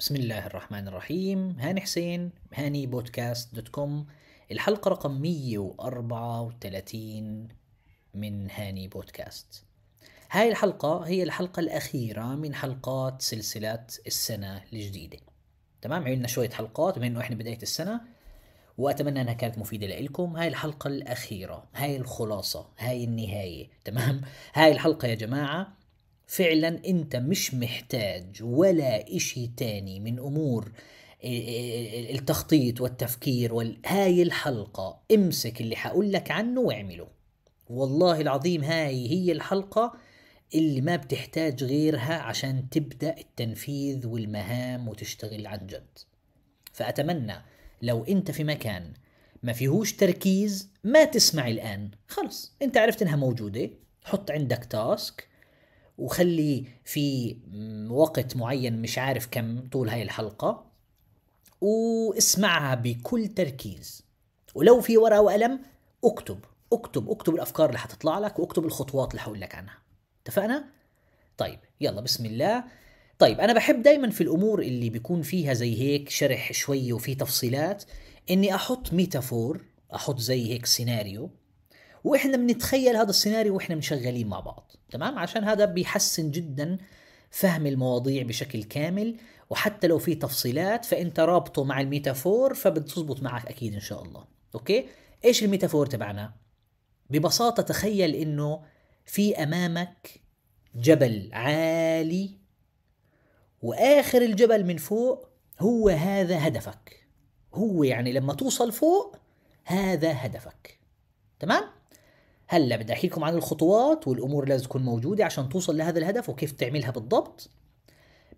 بسم الله الرحمن الرحيم هاني حسين هاني بودكاست دوت كوم الحلقة رقم 134 من هاني بودكاست هاي الحلقة هي الحلقة الأخيرة من حلقات سلسلة السنة الجديدة تمام عملنا شوية حلقات بما إنه إحنا بداية السنة وأتمنى أنها كانت مفيدة لكم هاي الحلقة الأخيرة هاي الخلاصة هاي النهاية تمام هاي الحلقة يا جماعة فعلا انت مش محتاج ولا اشي تاني من امور التخطيط والتفكير هاي الحلقة امسك اللي حقول لك عنه واعمله والله العظيم هاي هي الحلقة اللي ما بتحتاج غيرها عشان تبدأ التنفيذ والمهام وتشتغل عن جد فأتمنى لو أنت في مكان ما فيهوش تركيز ما تسمع الآن خلص أنت عرفت أنها موجودة حط عندك تاسك وخلي في وقت معين مش عارف كم طول هاي الحلقة واسمعها بكل تركيز ولو في ورقة وقلم اكتب اكتب اكتب الافكار اللي حتطلع لك واكتب الخطوات اللي حقول لك عنها اتفقنا طيب يلا بسم الله طيب انا بحب دايما في الامور اللي بيكون فيها زي هيك شرح شوي وفي تفصيلات اني احط ميتافور احط زي هيك سيناريو واحنا بنتخيل هذا السيناريو واحنا مشغلين مع بعض تمام عشان هذا بيحسن جدا فهم المواضيع بشكل كامل وحتى لو في تفصيلات فانت رابطه مع الميتافور فبتزبط معك اكيد ان شاء الله اوكي ايش الميتافور تبعنا ببساطه تخيل انه في امامك جبل عالي واخر الجبل من فوق هو هذا هدفك هو يعني لما توصل فوق هذا هدفك تمام هلا بدي احكي لكم عن الخطوات والامور لازم تكون موجوده عشان توصل لهذا الهدف وكيف تعملها بالضبط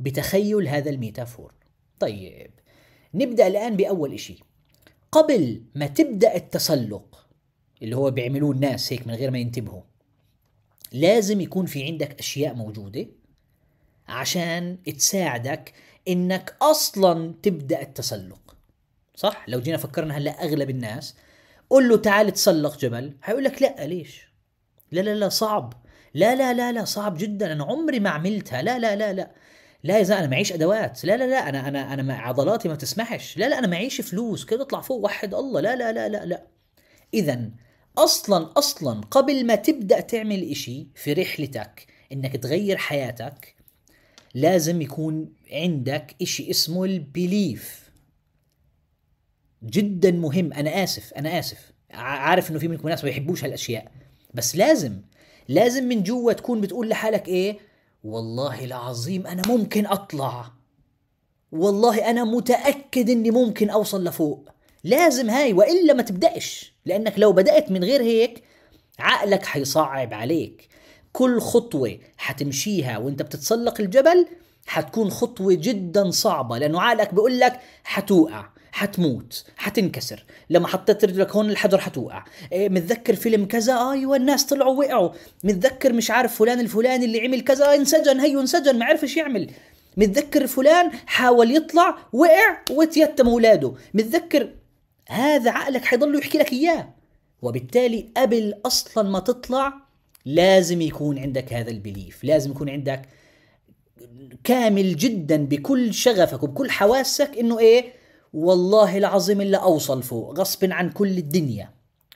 بتخيل هذا الميتافور طيب نبدا الان باول شيء قبل ما تبدا التسلق اللي هو بيعملوه الناس هيك من غير ما ينتبهوا لازم يكون في عندك اشياء موجوده عشان تساعدك انك اصلا تبدا التسلق صح لو جينا فكرنا هلا اغلب الناس قول له تعال تسلق جبل هيقول لك لا ليش لا لا لا صعب لا لا لا لا صعب جدا انا عمري ما عملتها لا لا لا لا لا يا زلمه انا معيش ادوات لا لا لا انا انا انا عضلاتي ما تسمحش لا لا انا معيش فلوس كده اطلع فوق وحد الله لا لا لا لا لا اذا اصلا اصلا قبل ما تبدا تعمل اشي في رحلتك انك تغير حياتك لازم يكون عندك اشي اسمه البيليف جدا مهم انا اسف انا اسف عارف انه في منكم ناس ما بيحبوش هالاشياء بس لازم لازم من جوا تكون بتقول لحالك ايه والله العظيم انا ممكن اطلع والله انا متاكد اني ممكن اوصل لفوق لازم هاي والا ما تبداش لانك لو بدات من غير هيك عقلك حيصعب عليك كل خطوه حتمشيها وانت بتتسلق الجبل حتكون خطوه جدا صعبه لانه عقلك بيقول لك حتوقع حتموت حتنكسر لما حطيت رجلك هون الحجر حتوقع إيه، متذكر فيلم كذا ايوه الناس طلعوا وقعوا متذكر مش عارف فلان الفلاني اللي عمل كذا انسجن هيو انسجن ما عرفش يعمل متذكر فلان حاول يطلع وقع وتيتم اولاده متذكر هذا عقلك حيضل يحكي لك اياه وبالتالي قبل اصلا ما تطلع لازم يكون عندك هذا البليف لازم يكون عندك كامل جدا بكل شغفك وبكل حواسك انه ايه والله العظيم إلا أوصل فوق غصب عن كل الدنيا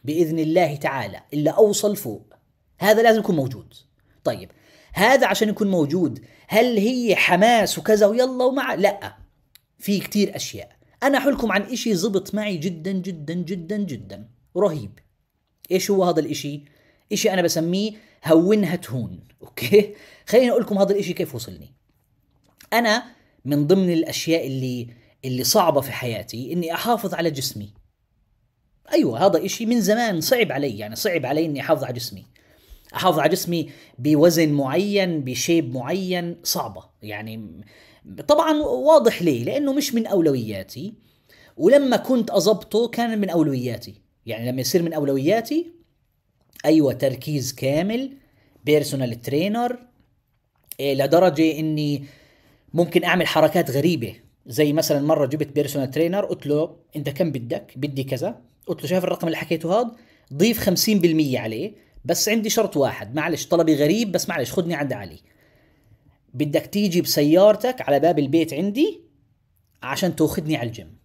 بإذن الله تعالى إلا أوصل فوق هذا لازم يكون موجود طيب هذا عشان يكون موجود هل هي حماس وكذا ويلا ومع لا في كتير أشياء أنا أحلكم عن إشي زبط معي جدا جدا جدا جدا رهيب إيش هو هذا الإشي؟ إشي أنا بسميه هونها تهون أوكي خليني أقولكم لكم هذا الإشي كيف وصلني أنا من ضمن الأشياء اللي اللي صعبة في حياتي إني أحافظ على جسمي أيوة هذا إشي من زمان صعب علي يعني صعب علي إني أحافظ على جسمي احافظ على جسمي بوزن معين بشيب معين صعبه يعني طبعا واضح ليه لانه مش من اولوياتي ولما كنت اضبطه كان من اولوياتي يعني لما يصير من اولوياتي ايوه تركيز كامل بيرسونال ترينر لدرجه اني ممكن اعمل حركات غريبه زي مثلا مره جبت بيرسونال ترينر قلت له انت كم بدك؟ بدي كذا قلت له شايف الرقم اللي حكيته هذا؟ ضيف 50% عليه بس عندي شرط واحد معلش طلبي غريب بس معلش خدني عند علي بدك تيجي بسيارتك على باب البيت عندي عشان تاخذني على الجيم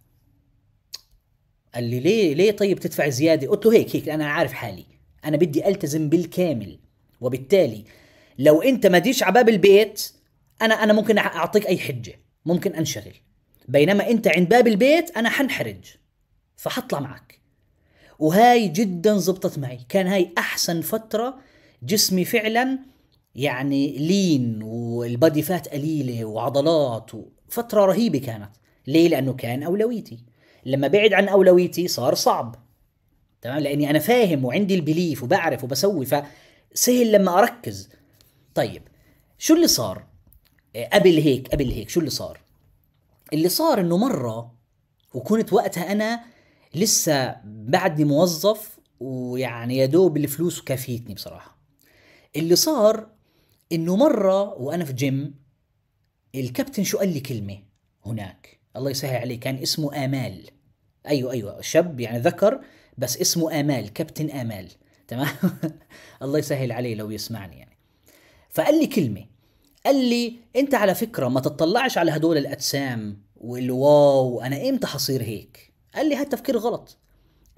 قال لي ليه ليه طيب تدفع زياده قلت له هيك هيك انا عارف حالي انا بدي التزم بالكامل وبالتالي لو انت ما ديش على باب البيت انا انا ممكن اعطيك اي حجه ممكن انشغل بينما انت عند باب البيت انا حنحرج فحطلع معك وهاي جدا زبطت معي كان هاي احسن فتره جسمي فعلا يعني لين والبادي فات قليله وعضلات فتره رهيبه كانت ليه لانه كان اولويتي لما بعد عن اولويتي صار صعب تمام لاني انا فاهم وعندي البليف وبعرف وبسوي فسهل لما اركز طيب شو اللي صار قبل هيك قبل هيك شو اللي صار اللي صار انه مره وكنت وقتها انا لسه بعدني موظف ويعني يا دوب الفلوس كافيتني بصراحه اللي صار انه مره وانا في جيم الكابتن شو قال لي كلمه هناك الله يسهل عليه كان اسمه امال ايوه ايوه شاب يعني ذكر بس اسمه امال كابتن امال تمام الله يسهل عليه لو يسمعني يعني فقال لي كلمه قال لي انت على فكره ما تطلعش على هدول الاجسام والواو انا امتى حصير هيك قال لي هالتفكير غلط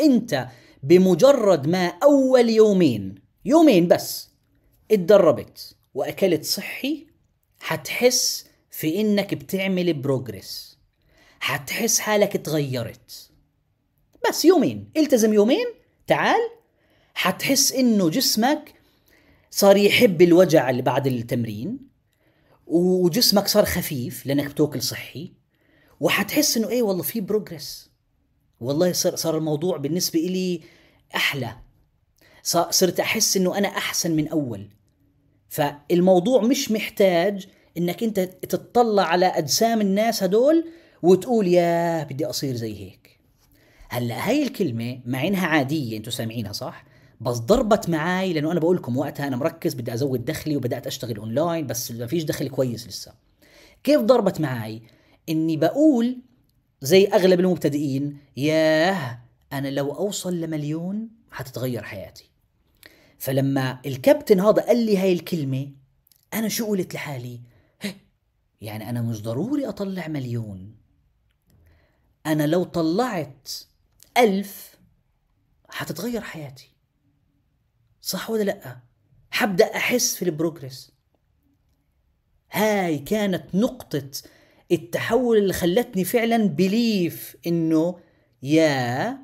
انت بمجرد ما اول يومين يومين بس اتدربت واكلت صحي هتحس في انك بتعمل بروجرس هتحس حالك اتغيرت بس يومين التزم يومين تعال هتحس انه جسمك صار يحب الوجع اللي بعد التمرين وجسمك صار خفيف لانك بتاكل صحي وحتحس انه ايه والله في بروجرس والله صار صار الموضوع بالنسبه لي احلى صرت احس انه انا احسن من اول فالموضوع مش محتاج انك انت تتطلع على اجسام الناس هدول وتقول يا بدي اصير زي هيك هلا هاي الكلمه مع انها عاديه انتم سامعينها صح بس ضربت معاي لانه انا بقول لكم وقتها انا مركز بدي ازود دخلي وبدات اشتغل اونلاين بس ما فيش دخل كويس لسه كيف ضربت معاي اني بقول زي اغلب المبتدئين ياه انا لو اوصل لمليون حتتغير حياتي فلما الكابتن هذا قال لي هاي الكلمه انا شو قلت لحالي يعني انا مش ضروري اطلع مليون انا لو طلعت ألف حتتغير حياتي صح ولا لا حبدا احس في البروجرس هاي كانت نقطه التحول اللي خلتني فعلا بليف انه يا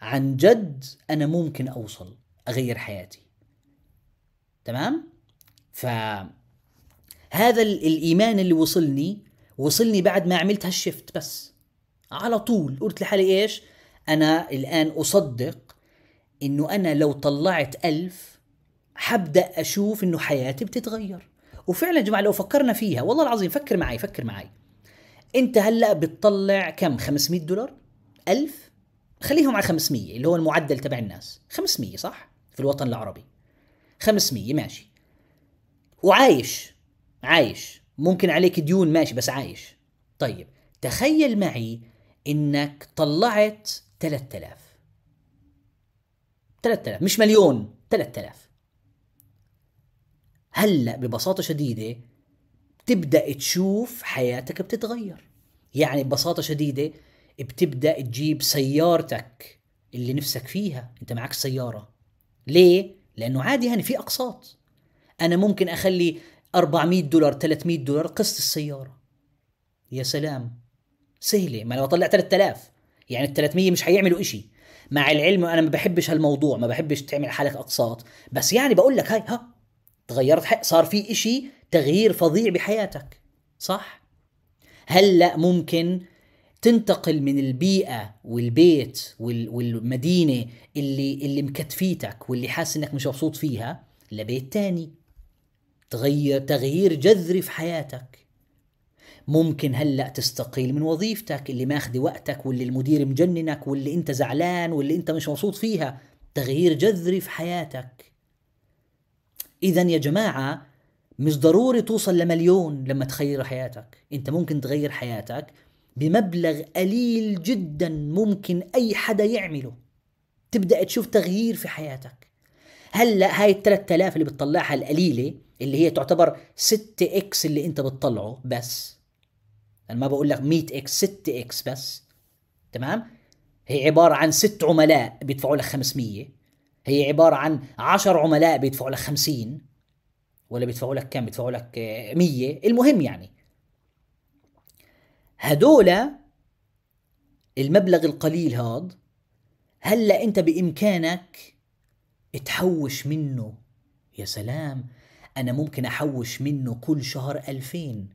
عن جد انا ممكن اوصل اغير حياتي تمام ف هذا الايمان اللي وصلني وصلني بعد ما عملت هالشفت بس على طول قلت لحالي ايش انا الان اصدق انه انا لو طلعت ألف حبدا اشوف انه حياتي بتتغير وفعلا يا جماعه لو فكرنا فيها والله العظيم فكر معي فكر معي انت هلا بتطلع كم 500 دولار 1000 خليهم على 500 اللي هو المعدل تبع الناس 500 صح في الوطن العربي 500 ماشي وعايش عايش ممكن عليك ديون ماشي بس عايش طيب تخيل معي انك طلعت 3000 3000 مش مليون 3000 هلا ببساطه شديده بتبدا تشوف حياتك بتتغير يعني ببساطه شديده بتبدا تجيب سيارتك اللي نفسك فيها انت معك سياره ليه لانه عادي يعني في اقساط انا ممكن اخلي 400 دولار 300 دولار قسط السياره يا سلام سهله ما لو بطلع 3000 يعني ال 300 مش حيعملوا إشي مع العلم انا ما بحبش هالموضوع ما بحبش تعمل حالك اقساط بس يعني بقول لك هاي ها تغيرت حي... صار في إشي تغيير فظيع بحياتك صح هلا ممكن تنتقل من البيئة والبيت والمدينة اللي اللي مكتفيتك واللي حاسس انك مش مبسوط فيها لبيت تاني تغير تغيير جذري في حياتك ممكن هلا تستقيل من وظيفتك اللي ماخذ وقتك واللي المدير مجننك واللي انت زعلان واللي انت مش مبسوط فيها تغيير جذري في حياتك اذا يا جماعه مش ضروري توصل لمليون لما تغير حياتك انت ممكن تغير حياتك بمبلغ قليل جدا ممكن اي حدا يعمله تبدا تشوف تغيير في حياتك هلا هاي ال 3000 اللي بتطلعها القليله اللي هي تعتبر 6 اكس اللي انت بتطلعه بس انا ما بقول لك 100 اكس 6 اكس بس تمام هي عباره عن ست عملاء بيدفعوا لك 500 هي عباره عن 10 عملاء بيدفعوا لك 50 ولا بيدفعوا لك كم بيدفعوا لك 100 آه، المهم يعني هدول المبلغ القليل هاد هلا انت بامكانك تحوش منه يا سلام انا ممكن احوش منه كل شهر 2000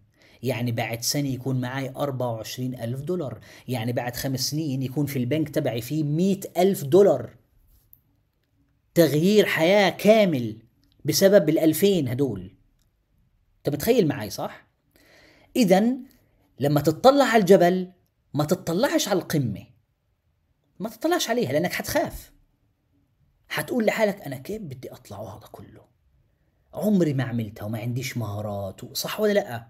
يعني بعد سنة يكون معي 24 ألف دولار يعني بعد خمس سنين يكون في البنك تبعي فيه 100 ألف دولار تغيير حياة كامل بسبب الألفين هدول أنت متخيل معي صح؟ إذا لما تطلع على الجبل ما تطلعش على القمة ما تطلعش عليها لأنك حتخاف حتقول لحالك أنا كيف بدي أطلع هذا كله عمري ما عملتها وما عنديش مهارات صح ولا لأ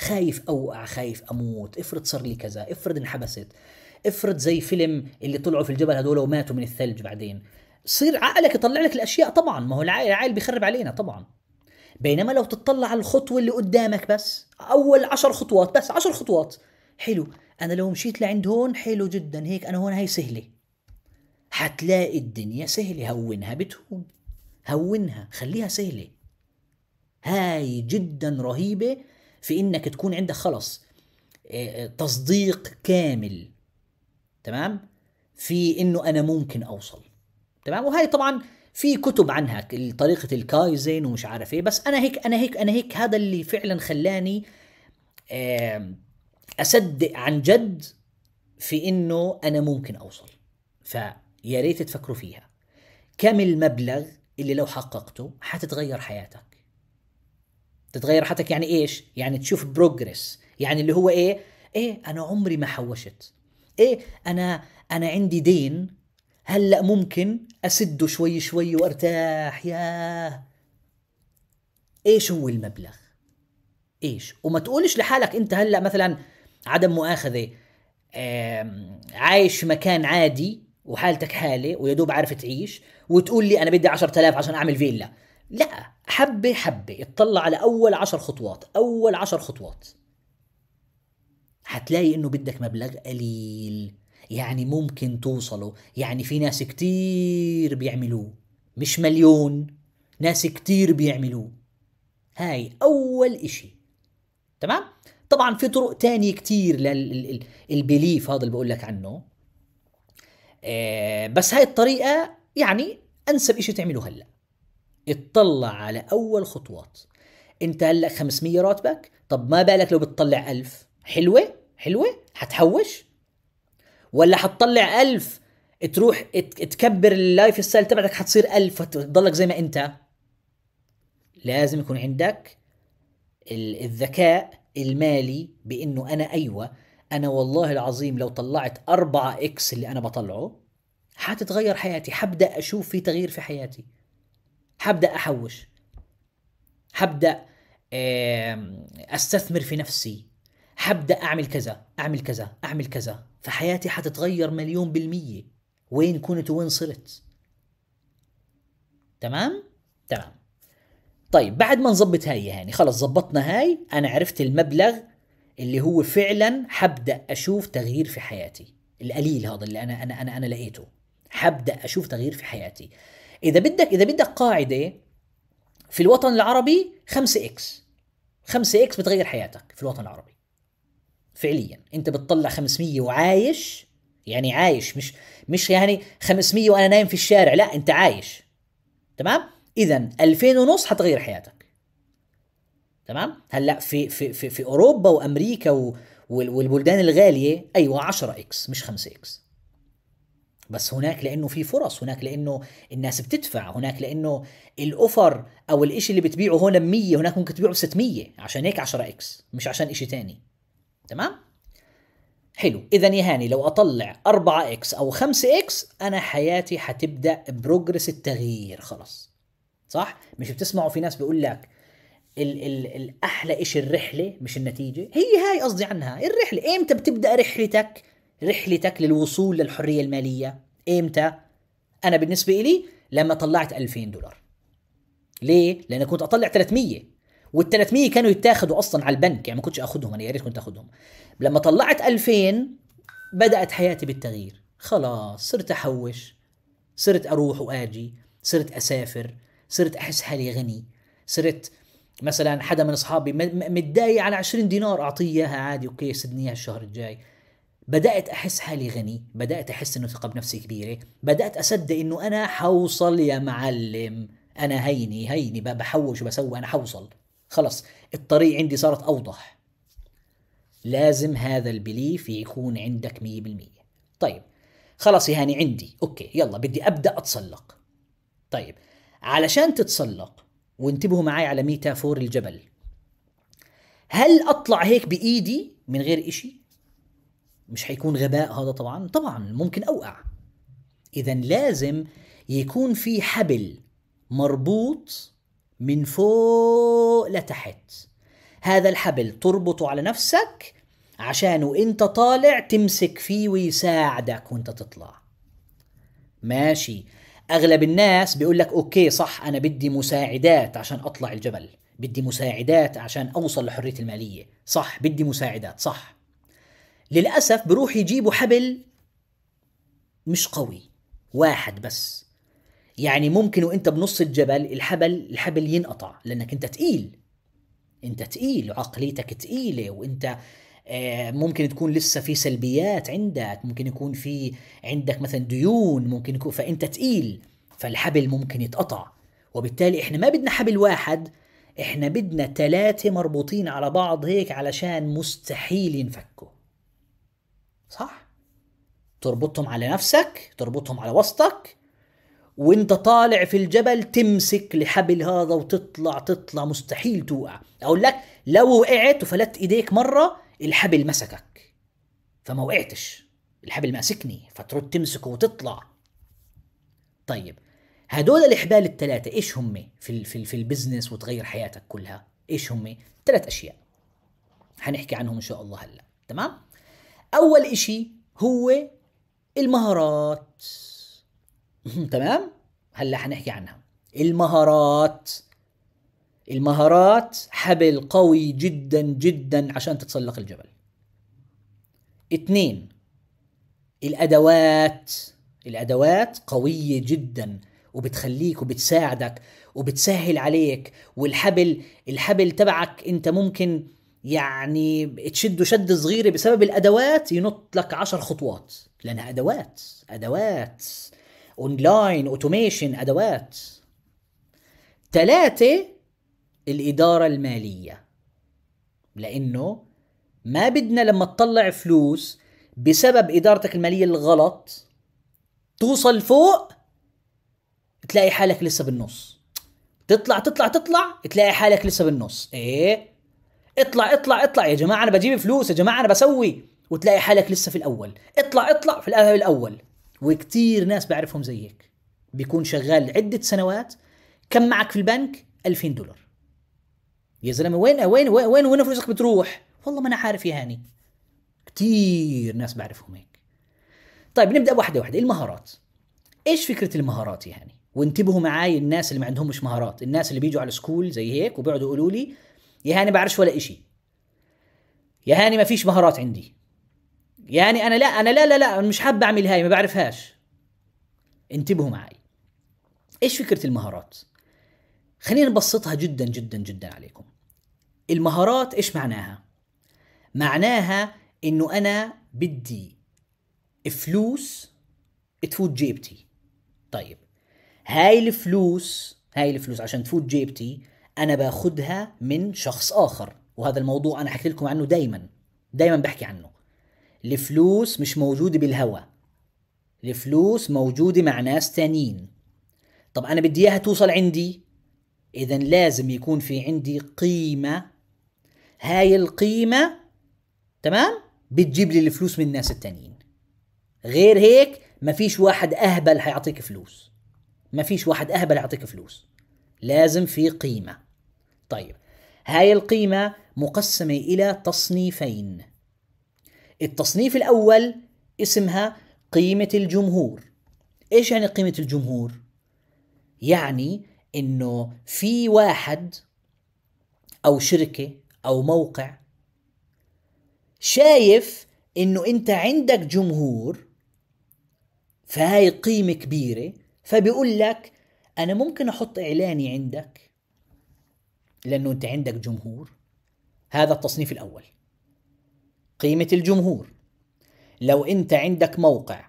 خايف اوقع خايف اموت افرض صار لي كذا افرض انحبست افرض زي فيلم اللي طلعوا في الجبل هدول وماتوا من الثلج بعدين صير عقلك يطلع لك الاشياء طبعا ما هو العقل بيخرب علينا طبعا بينما لو تطلع على الخطوة اللي قدامك بس أول عشر خطوات بس عشر خطوات حلو أنا لو مشيت لعند هون حلو جدا هيك أنا هون هاي سهلة حتلاقي الدنيا سهلة هونها بتهون هونها خليها سهلة هاي جدا رهيبة في انك تكون عندك خلص آه، آه، تصديق كامل تمام في انه انا ممكن اوصل تمام وهي طبعا في كتب عنها طريقه الكايزن ومش عارف ايه بس انا هيك انا هيك انا هيك هذا اللي فعلا خلاني اصدق عن جد في انه انا ممكن اوصل فيا ريت تفكروا فيها كم المبلغ اللي لو حققته حتتغير حياتك تتغير حياتك يعني ايش؟ يعني تشوف بروجرس يعني اللي هو ايه؟ ايه انا عمري ما حوشت ايه انا انا عندي دين هلا ممكن اسده شوي شوي وارتاح ياه ايش هو المبلغ؟ ايش؟ وما تقولش لحالك انت هلا مثلا عدم مؤاخذه عايش في مكان عادي وحالتك حاله ويا دوب عارف تعيش وتقول لي انا بدي 10000 عشان اعمل فيلا لا حبة حبة اطلع على أول عشر خطوات أول عشر خطوات حتلاقي إنه بدك مبلغ قليل يعني ممكن توصله يعني في ناس كتير بيعملوه مش مليون ناس كتير بيعملوه هاي أول إشي تمام؟ طبعا في طرق تانية كتير للبليف هذا اللي بقول لك عنه آه، بس هاي الطريقة يعني أنسب إشي تعمله هلأ اطلع على اول خطوات انت هلا 500 راتبك طب ما بالك لو بتطلع 1000 حلوه حلوه حتحوش ولا حتطلع 1000 تروح تكبر اللايف ستايل تبعتك حتصير 1000 وتضلك زي ما انت لازم يكون عندك الذكاء المالي بانه انا ايوه انا والله العظيم لو طلعت 4 اكس اللي انا بطلعه حتتغير حياتي حبدا اشوف في تغيير في حياتي حبدا احوش حبدا استثمر في نفسي حبدا اعمل كذا اعمل كذا اعمل كذا فحياتي حتتغير مليون بالمية وين كنت وين صرت تمام تمام طيب بعد ما نظبط هاي يعني خلص ظبطنا هاي انا عرفت المبلغ اللي هو فعلا حبدا اشوف تغيير في حياتي القليل هذا اللي انا انا انا انا لقيته حبدا اشوف تغيير في حياتي اذا بدك اذا بدك قاعده في الوطن العربي 5 اكس 5 اكس بتغير حياتك في الوطن العربي فعليا انت بتطلع 500 وعايش يعني عايش مش مش يعني 500 وانا نايم في الشارع لا انت عايش تمام اذا 2000 ونص حتغير حياتك تمام هلا في في في, في اوروبا وامريكا و والبلدان الغاليه ايوه 10 اكس مش 5 اكس بس هناك لانه في فرص هناك لانه الناس بتدفع هناك لانه الاوفر او الإشي اللي بتبيعه هون ب 100 هناك ممكن تبيعه ب 600 عشان هيك 10 اكس مش عشان إشي تاني تمام حلو اذا يا هاني لو اطلع 4 اكس او 5 اكس انا حياتي حتبدا بروجرس التغيير خلص صح مش بتسمعوا في ناس بيقول لك ال ال الاحلى شيء الرحله مش النتيجه هي هاي قصدي عنها الرحله امتى بتبدا رحلتك رحلتك للوصول للحرية المالية إمتى؟ أنا بالنسبة إلي لما طلعت 2000 دولار ليه؟ لأن كنت أطلع 300 وال 300 كانوا يتاخدوا أصلا على البنك يعني ما كنتش أخدهم أنا يا ريت كنت أخدهم لما طلعت 2000 بدأت حياتي بالتغيير خلاص صرت أحوش صرت أروح وآجي صرت أسافر صرت أحس حالي غني صرت مثلا حدا من اصحابي متضايق على 20 دينار اعطيه اياها عادي اوكي سدني اياها الشهر الجاي بدأت أحس حالي غني بدأت أحس أنه ثقة بنفسي كبيرة بدأت أصدق أنه أنا حوصل يا معلم أنا هيني هيني بحوش وبسوي أنا حوصل خلص الطريق عندي صارت أوضح لازم هذا البليف يكون عندك مية بالمية طيب خلص يا هاني عندي أوكي يلا بدي أبدأ أتسلق طيب علشان تتسلق وانتبهوا معي على ميتافور الجبل هل أطلع هيك بإيدي من غير إشي مش حيكون غباء هذا طبعا طبعا ممكن اوقع اذا لازم يكون في حبل مربوط من فوق لتحت هذا الحبل تربطه على نفسك عشان وانت طالع تمسك فيه ويساعدك وانت تطلع ماشي اغلب الناس بيقول لك اوكي صح انا بدي مساعدات عشان اطلع الجبل بدي مساعدات عشان اوصل لحريتي الماليه صح بدي مساعدات صح للأسف بروح يجيبوا حبل مش قوي واحد بس يعني ممكن وانت بنص الجبل الحبل الحبل ينقطع لانك انت تقيل انت تقيل وعقليتك تقيله وانت آه، ممكن تكون لسه في سلبيات عندك ممكن يكون في عندك مثلا ديون ممكن يكون فانت تقيل فالحبل ممكن يتقطع وبالتالي احنا ما بدنا حبل واحد احنا بدنا ثلاثه مربوطين على بعض هيك علشان مستحيل ينفكوا صح تربطهم على نفسك تربطهم على وسطك وانت طالع في الجبل تمسك لحبل هذا وتطلع تطلع مستحيل توقع اقول لك لو وقعت وفلت ايديك مره الحبل مسكك فما وقعتش الحبل ماسكني فترد تمسكه وتطلع طيب هدول الحبال الثلاثه ايش هم في في في البزنس وتغير حياتك كلها ايش هم ثلاث اشياء هنحكي عنهم ان شاء الله هلا تمام أول إشي هو المهارات تمام؟ هلا حنحكي عنها المهارات المهارات حبل قوي جدا جدا عشان تتسلق الجبل اثنين الأدوات الأدوات قوية جدا وبتخليك وبتساعدك وبتسهل عليك والحبل الحبل تبعك انت ممكن يعني تشده شد صغيرة بسبب الأدوات ينط لك عشر خطوات لأنها أدوات أدوات أونلاين أوتوميشن أدوات ثلاثة الإدارة المالية لأنه ما بدنا لما تطلع فلوس بسبب إدارتك المالية الغلط توصل فوق تلاقي حالك لسه بالنص تطلع تطلع تطلع تلاقي حالك لسه بالنص ايه اطلع اطلع اطلع يا جماعه انا بجيب فلوس يا جماعه انا بسوي وتلاقي حالك لسه في الاول اطلع اطلع في الاول وكتير ناس بعرفهم زي هيك بيكون شغال عده سنوات كم معك في البنك 2000 دولار يا زلمه وين وين وين وين فلوسك بتروح والله ما انا عارف يا هاني كتير ناس بعرفهم هيك طيب نبدا واحده واحده المهارات ايش فكره المهارات يا هاني وانتبهوا معاي الناس اللي ما مش مهارات الناس اللي بيجوا على سكول زي هيك وبيقعدوا يقولوا لي يا هاني بعرفش ولا إشي يا هاني ما فيش مهارات عندي يعني انا لا انا لا لا لا مش حابب اعمل هاي ما بعرفهاش انتبهوا معي ايش فكره المهارات خلينا نبسطها جدا جدا جدا عليكم المهارات ايش معناها معناها انه انا بدي فلوس تفوت جيبتي طيب هاي الفلوس هاي الفلوس عشان تفوت جيبتي انا باخدها من شخص اخر وهذا الموضوع انا حكيت لكم عنه دائما دائما بحكي عنه الفلوس مش موجوده بالهوا الفلوس موجوده مع ناس تانيين طب انا بدي اياها توصل عندي اذا لازم يكون في عندي قيمه هاي القيمه تمام بتجيب لي الفلوس من الناس التانيين غير هيك ما فيش واحد اهبل حيعطيك فلوس ما فيش واحد اهبل يعطيك فلوس لازم في قيمه طيب هاي القيمة مقسمة إلى تصنيفين التصنيف الأول اسمها قيمة الجمهور إيش يعني قيمة الجمهور؟ يعني إنه في واحد أو شركة أو موقع شايف إنه أنت عندك جمهور فهاي قيمة كبيرة فبيقول لك أنا ممكن أحط إعلاني عندك لأنه أنت عندك جمهور هذا التصنيف الأول قيمة الجمهور لو أنت عندك موقع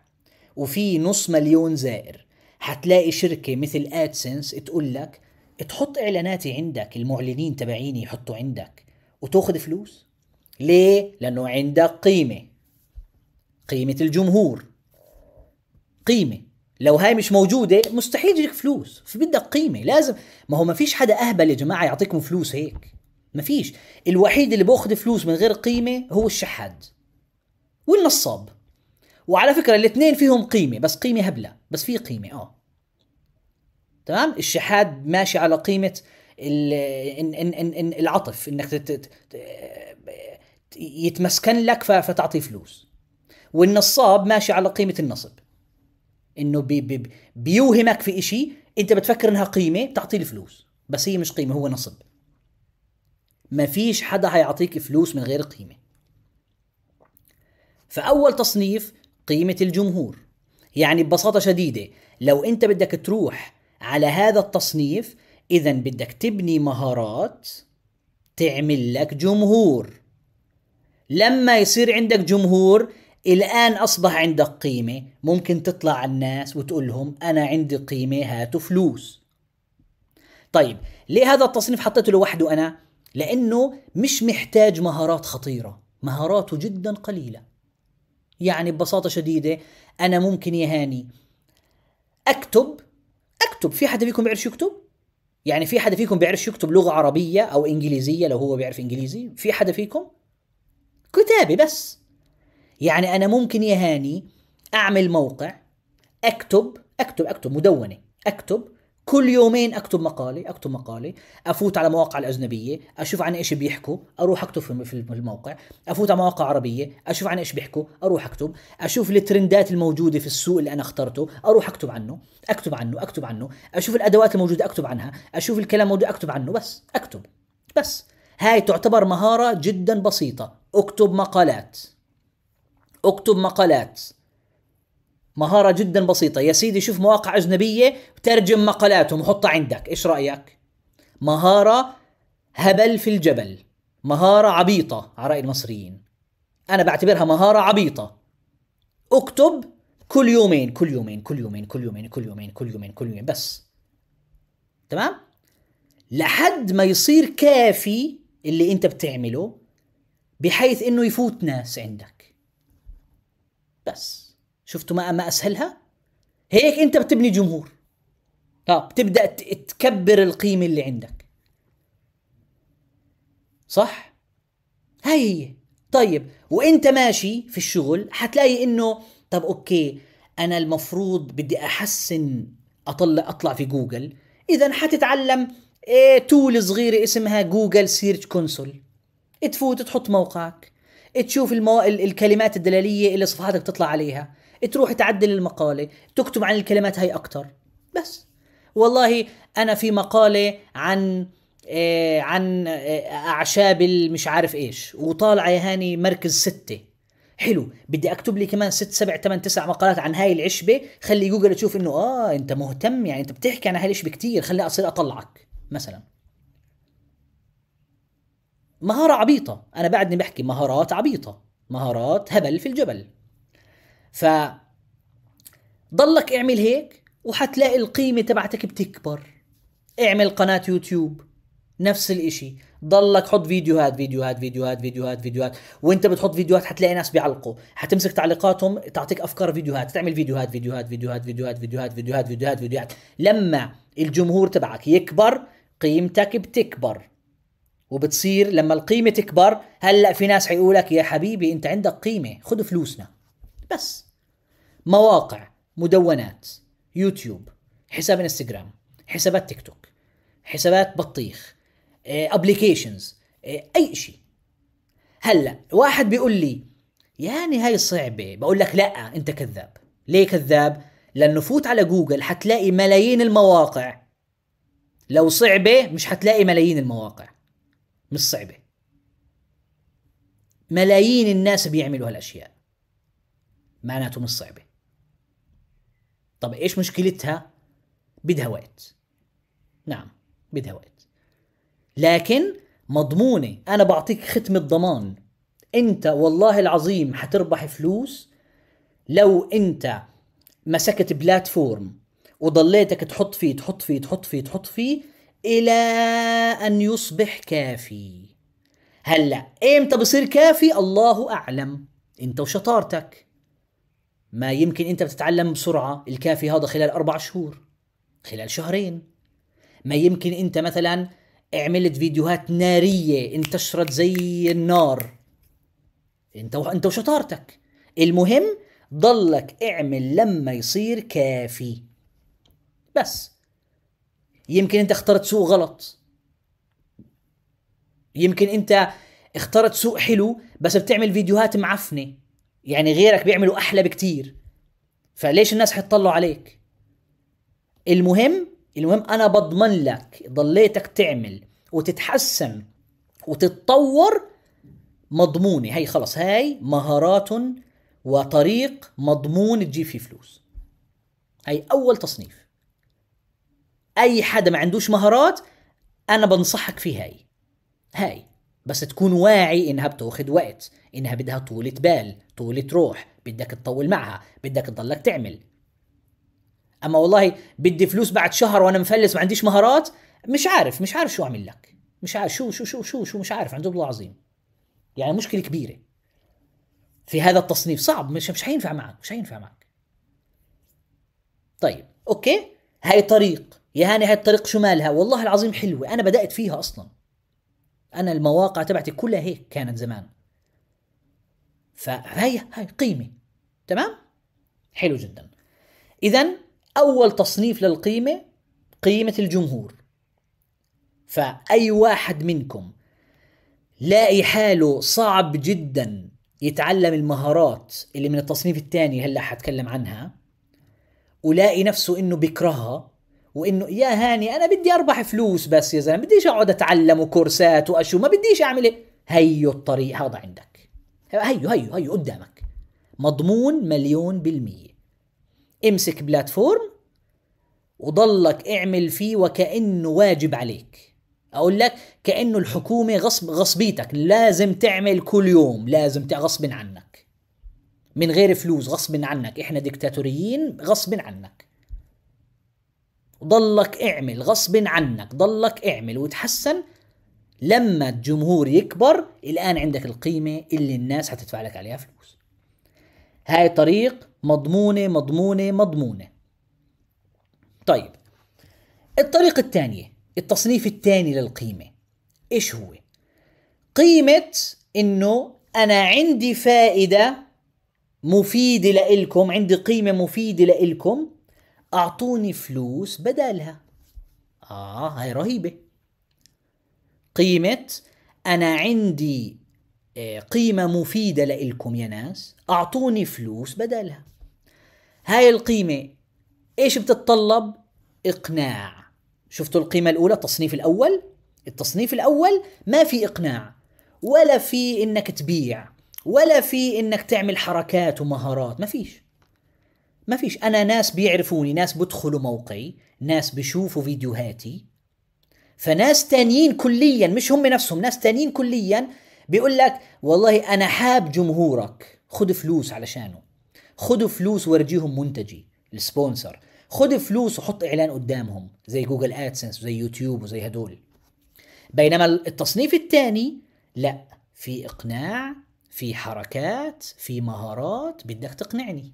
وفي نص مليون زائر هتلاقي شركة مثل ادسنس تقول لك تحط اعلاناتي عندك المعلنين تبعيني يحطوا عندك وتاخذ فلوس ليه؟ لأنه عندك قيمة قيمة الجمهور قيمة لو هاي مش موجوده مستحيل يجيك فلوس فبدك قيمه لازم ما هو ما فيش حدا اهبل يا جماعه يعطيكم فلوس هيك ما فيش الوحيد اللي باخذ فلوس من غير قيمه هو الشحاد والنصاب وعلى فكره الاثنين فيهم قيمه بس قيمه هبله بس في قيمه اه تمام الشحاد ماشي على قيمه الـ إن إن إن إن العطف انك يتمسكن لك فتعطي فلوس والنصاب ماشي على قيمه النصب انه بي بي بيوهمك في إشي انت بتفكر انها قيمه بتعطيه الفلوس بس هي مش قيمه هو نصب ما فيش حدا حيعطيك فلوس من غير قيمه فاول تصنيف قيمه الجمهور يعني ببساطه شديده لو انت بدك تروح على هذا التصنيف اذا بدك تبني مهارات تعمل لك جمهور لما يصير عندك جمهور الآن أصبح عندك قيمة ممكن تطلع على الناس وتقول لهم أنا عندي قيمة هاتوا فلوس طيب ليه هذا التصنيف حطيته لوحده أنا؟ لأنه مش محتاج مهارات خطيرة مهاراته جدا قليلة يعني ببساطة شديدة أنا ممكن يا هاني أكتب أكتب في حدا فيكم بيعرف يكتب؟ يعني في حدا فيكم بيعرف يكتب لغة عربية أو إنجليزية لو هو بيعرف إنجليزي؟ في حدا فيكم؟ كتابة بس يعني انا ممكن يا هاني اعمل موقع اكتب اكتب اكتب مدونه اكتب كل يومين اكتب مقالي اكتب مقالي افوت على مواقع الاجنبيه اشوف عن ايش بيحكوا اروح اكتب في الموقع افوت على مواقع عربيه اشوف عن ايش بيحكوا اروح اكتب اشوف الترندات الموجوده في السوق اللي انا اخترته اروح اكتب عنه اكتب عنه اكتب عنه اشوف الادوات الموجوده اكتب عنها اشوف الكلام الموجود اكتب عنه بس اكتب بس هاي تعتبر مهاره جدا بسيطه اكتب مقالات اكتب مقالات مهارة جدا بسيطة يا سيدي شوف مواقع أجنبية ترجم مقالاتهم وحطها عندك إيش رأيك مهارة هبل في الجبل مهارة عبيطة على رأي المصريين أنا بعتبرها مهارة عبيطة اكتب كل يومين كل يومين كل يومين كل يومين كل يومين كل يومين كل يومين بس تمام لحد ما يصير كافي اللي انت بتعمله بحيث انه يفوت ناس عندك بس شفتوا ما ما اسهلها هيك انت بتبني جمهور اه بتبدا تكبر القيمه اللي عندك صح هاي هي طيب وانت ماشي في الشغل حتلاقي انه طب اوكي انا المفروض بدي احسن اطلع اطلع في جوجل اذا حتتعلم إيه تول صغيره اسمها جوجل سيرش كونسول تفوت تحط موقعك تشوف المو... الكلمات الدلاليه اللي صفحاتك تطلع عليها تروح تعدل المقاله تكتب عن الكلمات هاي اكتر بس والله انا في مقاله عن إيه عن إيه اعشاب المش عارف ايش وطالعه يا هاني مركز ستة حلو بدي اكتب لي كمان ست سبع ثمان تسع مقالات عن هاي العشبه خلي جوجل تشوف انه اه انت مهتم يعني انت بتحكي عن هاي العشبه كتير خلي اصير اطلعك مثلا مهارة عبيطة أنا بعدني بحكي مهارات عبيطة مهارات هبل في الجبل ف ضلك اعمل هيك وحتلاقي القيمة تبعتك بتكبر اعمل قناة يوتيوب نفس الاشي ضلك حط فيديوهات فيديوهات فيديوهات فيديوهات فيديوهات وانت بتحط فيديوهات حتلاقي ناس بيعلقوا حتمسك تعليقاتهم تعطيك افكار فيديوهات تعمل فيديوهات فيديوهات فيديوهات فيديوهات فيديوهات فيديوهات فيديوهات لما الجمهور تبعك يكبر قيمتك بتكبر وبتصير لما القيمة تكبر هلا في ناس حيقولك يا حبيبي انت عندك قيمة خذ فلوسنا بس مواقع مدونات يوتيوب حساب انستغرام حسابات تيك توك حسابات بطيخ ابليكيشنز آه، آه، اي شيء هلا واحد بيقول لي يعني هاي صعبة بقول لك لا انت كذاب ليه كذاب لانه فوت على جوجل حتلاقي ملايين المواقع لو صعبة مش حتلاقي ملايين المواقع مش صعبه ملايين الناس بيعملوا هالاشياء معناته مش صعبه طب ايش مشكلتها بدها وقت نعم بدها وقت لكن مضمونه انا بعطيك ختم الضمان انت والله العظيم حتربح فلوس لو انت مسكت بلاتفورم وضليتك تحط فيه تحط فيه تحط فيه تحط فيه إلى أن يصبح كافي هلا إمتى بصير كافي الله أعلم أنت وشطارتك ما يمكن أنت بتتعلم بسرعة الكافي هذا خلال أربع شهور خلال شهرين ما يمكن أنت مثلا عملت فيديوهات نارية انتشرت زي النار انت انت وشطارتك المهم ضلك اعمل لما يصير كافي بس يمكن انت اخترت سوق غلط يمكن انت اخترت سوق حلو بس بتعمل فيديوهات معفنه يعني غيرك بيعملوا احلى بكتير فليش الناس حتطلعوا عليك المهم المهم انا بضمن لك ضليتك تعمل وتتحسن وتتطور مضمونه هي خلص هاي مهارات وطريق مضمون تجيب فيه فلوس هي اول تصنيف اي حدا ما عندوش مهارات انا بنصحك في هاي هاي بس تكون واعي انها بتاخد وقت انها بدها طولة بال طولة روح بدك تطول معها بدك تضلك تعمل اما والله بدي فلوس بعد شهر وانا مفلس ما عنديش مهارات مش عارف مش عارف شو اعمل لك مش عارف شو شو شو شو شو مش عارف عنده الله عظيم يعني مشكله كبيره في هذا التصنيف صعب مش مش حينفع معك مش حينفع معك طيب اوكي هاي طريق يا هاني هاي الطريق شو مالها والله العظيم حلوة أنا بدأت فيها أصلا أنا المواقع تبعتي كلها هيك كانت زمان فهي هاي قيمة تمام حلو جدا إذا أول تصنيف للقيمة قيمة الجمهور فأي واحد منكم لاقي حاله صعب جدا يتعلم المهارات اللي من التصنيف الثاني هلا حتكلم عنها ولاقي نفسه انه بيكرهها وانه يا هاني انا بدي اربح فلوس بس يا زلمه بديش اقعد اتعلم وكورسات واشو ما بديش اعمل هيو الطريق هذا عندك هيو هيو هيو قدامك مضمون مليون بالمية امسك بلاتفورم وضلك اعمل فيه وكأنه واجب عليك اقول لك كأنه الحكومة غصب غصبيتك لازم تعمل كل يوم لازم غصب عنك من غير فلوس غصب عنك احنا ديكتاتوريين غصب عنك ضلك اعمل غصب عنك ضلك اعمل وتحسن لما الجمهور يكبر الان عندك القيمه اللي الناس هتدفع لك عليها فلوس هاي طريق مضمونه مضمونه مضمونه طيب الطريقه الثانيه التصنيف الثاني للقيمه ايش هو قيمه انه انا عندي فائده مفيده لإلكم عندي قيمه مفيده لإلكم أعطوني فلوس بدالها آه هاي رهيبة قيمة أنا عندي آه، قيمة مفيدة لإلكم يا ناس أعطوني فلوس بدالها هاي القيمة إيش بتتطلب؟ إقناع شفتوا القيمة الأولى التصنيف الأول التصنيف الأول ما في إقناع ولا في إنك تبيع ولا في إنك تعمل حركات ومهارات ما فيش ما فيش انا ناس بيعرفوني ناس بدخلوا موقعي ناس بيشوفوا فيديوهاتي فناس تانيين كليا مش هم نفسهم ناس تانيين كليا بيقول لك والله انا حاب جمهورك خد فلوس علشانه خد فلوس ورجيهم منتجي السبونسر خد فلوس وحط اعلان قدامهم زي جوجل ادسنس وزي يوتيوب وزي هدول بينما التصنيف الثاني لا في اقناع في حركات في مهارات بدك تقنعني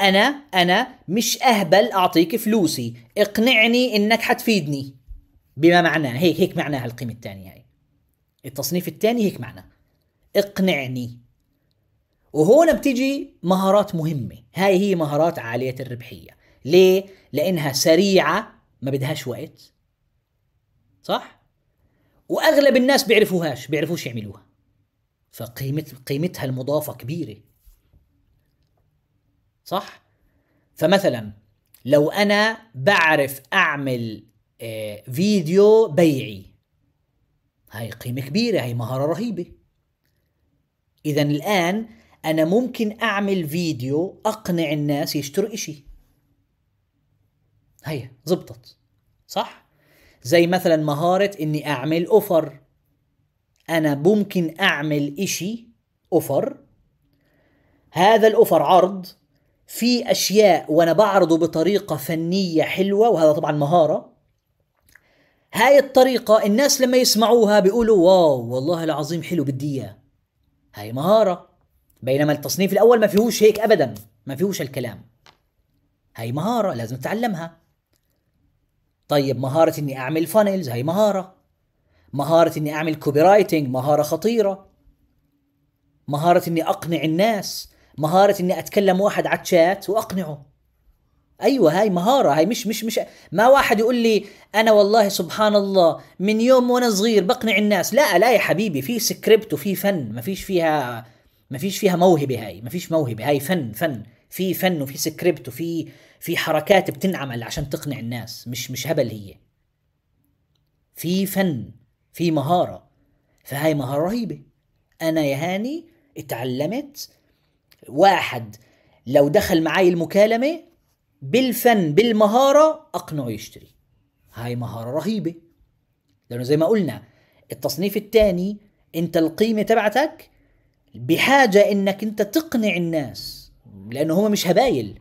انا انا مش اهبل اعطيك فلوسي اقنعني انك حتفيدني بما معناه هيك هيك معناها القيمه الثانيه هاي التصنيف الثاني هيك معناه اقنعني وهون بتيجي مهارات مهمة هاي هي مهارات عالية الربحية ليه؟ لأنها سريعة ما بدهاش وقت صح؟ وأغلب الناس بيعرفوهاش بيعرفوش يعملوها فقيمة قيمتها المضافة كبيرة صح فمثلا لو انا بعرف اعمل آه، فيديو بيعي هاي قيمه كبيره هاي مهاره رهيبه اذا الان انا ممكن اعمل فيديو اقنع الناس يشتروا إشي هيا زبطت صح زي مثلا مهارة اني اعمل اوفر انا ممكن اعمل إشي اوفر هذا الاوفر عرض في اشياء وانا بعرضه بطريقه فنيه حلوه وهذا طبعا مهاره هاي الطريقه الناس لما يسمعوها بيقولوا واو والله العظيم حلو بدي اياه هاي مهاره بينما التصنيف الاول ما فيهوش هيك ابدا ما فيهوش الكلام هاي مهاره لازم تتعلمها طيب مهاره اني اعمل فانيلز هاي مهاره مهاره اني اعمل كوبي رايتنج مهاره خطيره مهاره اني اقنع الناس مهاره اني اتكلم واحد على الشات واقنعه ايوه هاي مهاره هاي مش مش مش ما واحد يقول لي انا والله سبحان الله من يوم وانا صغير بقنع الناس لا لا يا حبيبي في سكريبت وفي فن ما فيش فيها ما فيش فيها موهبه هاي ما فيش موهبه هاي فن فن في فن وفي سكريبت وفي في حركات بتنعمل عشان تقنع الناس مش مش هبل هي في فن في مهاره فهاي مهاره رهيبه انا يا هاني اتعلمت واحد لو دخل معاي المكالمة بالفن بالمهارة أقنعه يشتري هاي مهارة رهيبة لأنه زي ما قلنا التصنيف الثاني أنت القيمة تبعتك بحاجة أنك أنت تقنع الناس لأنه هم مش هبايل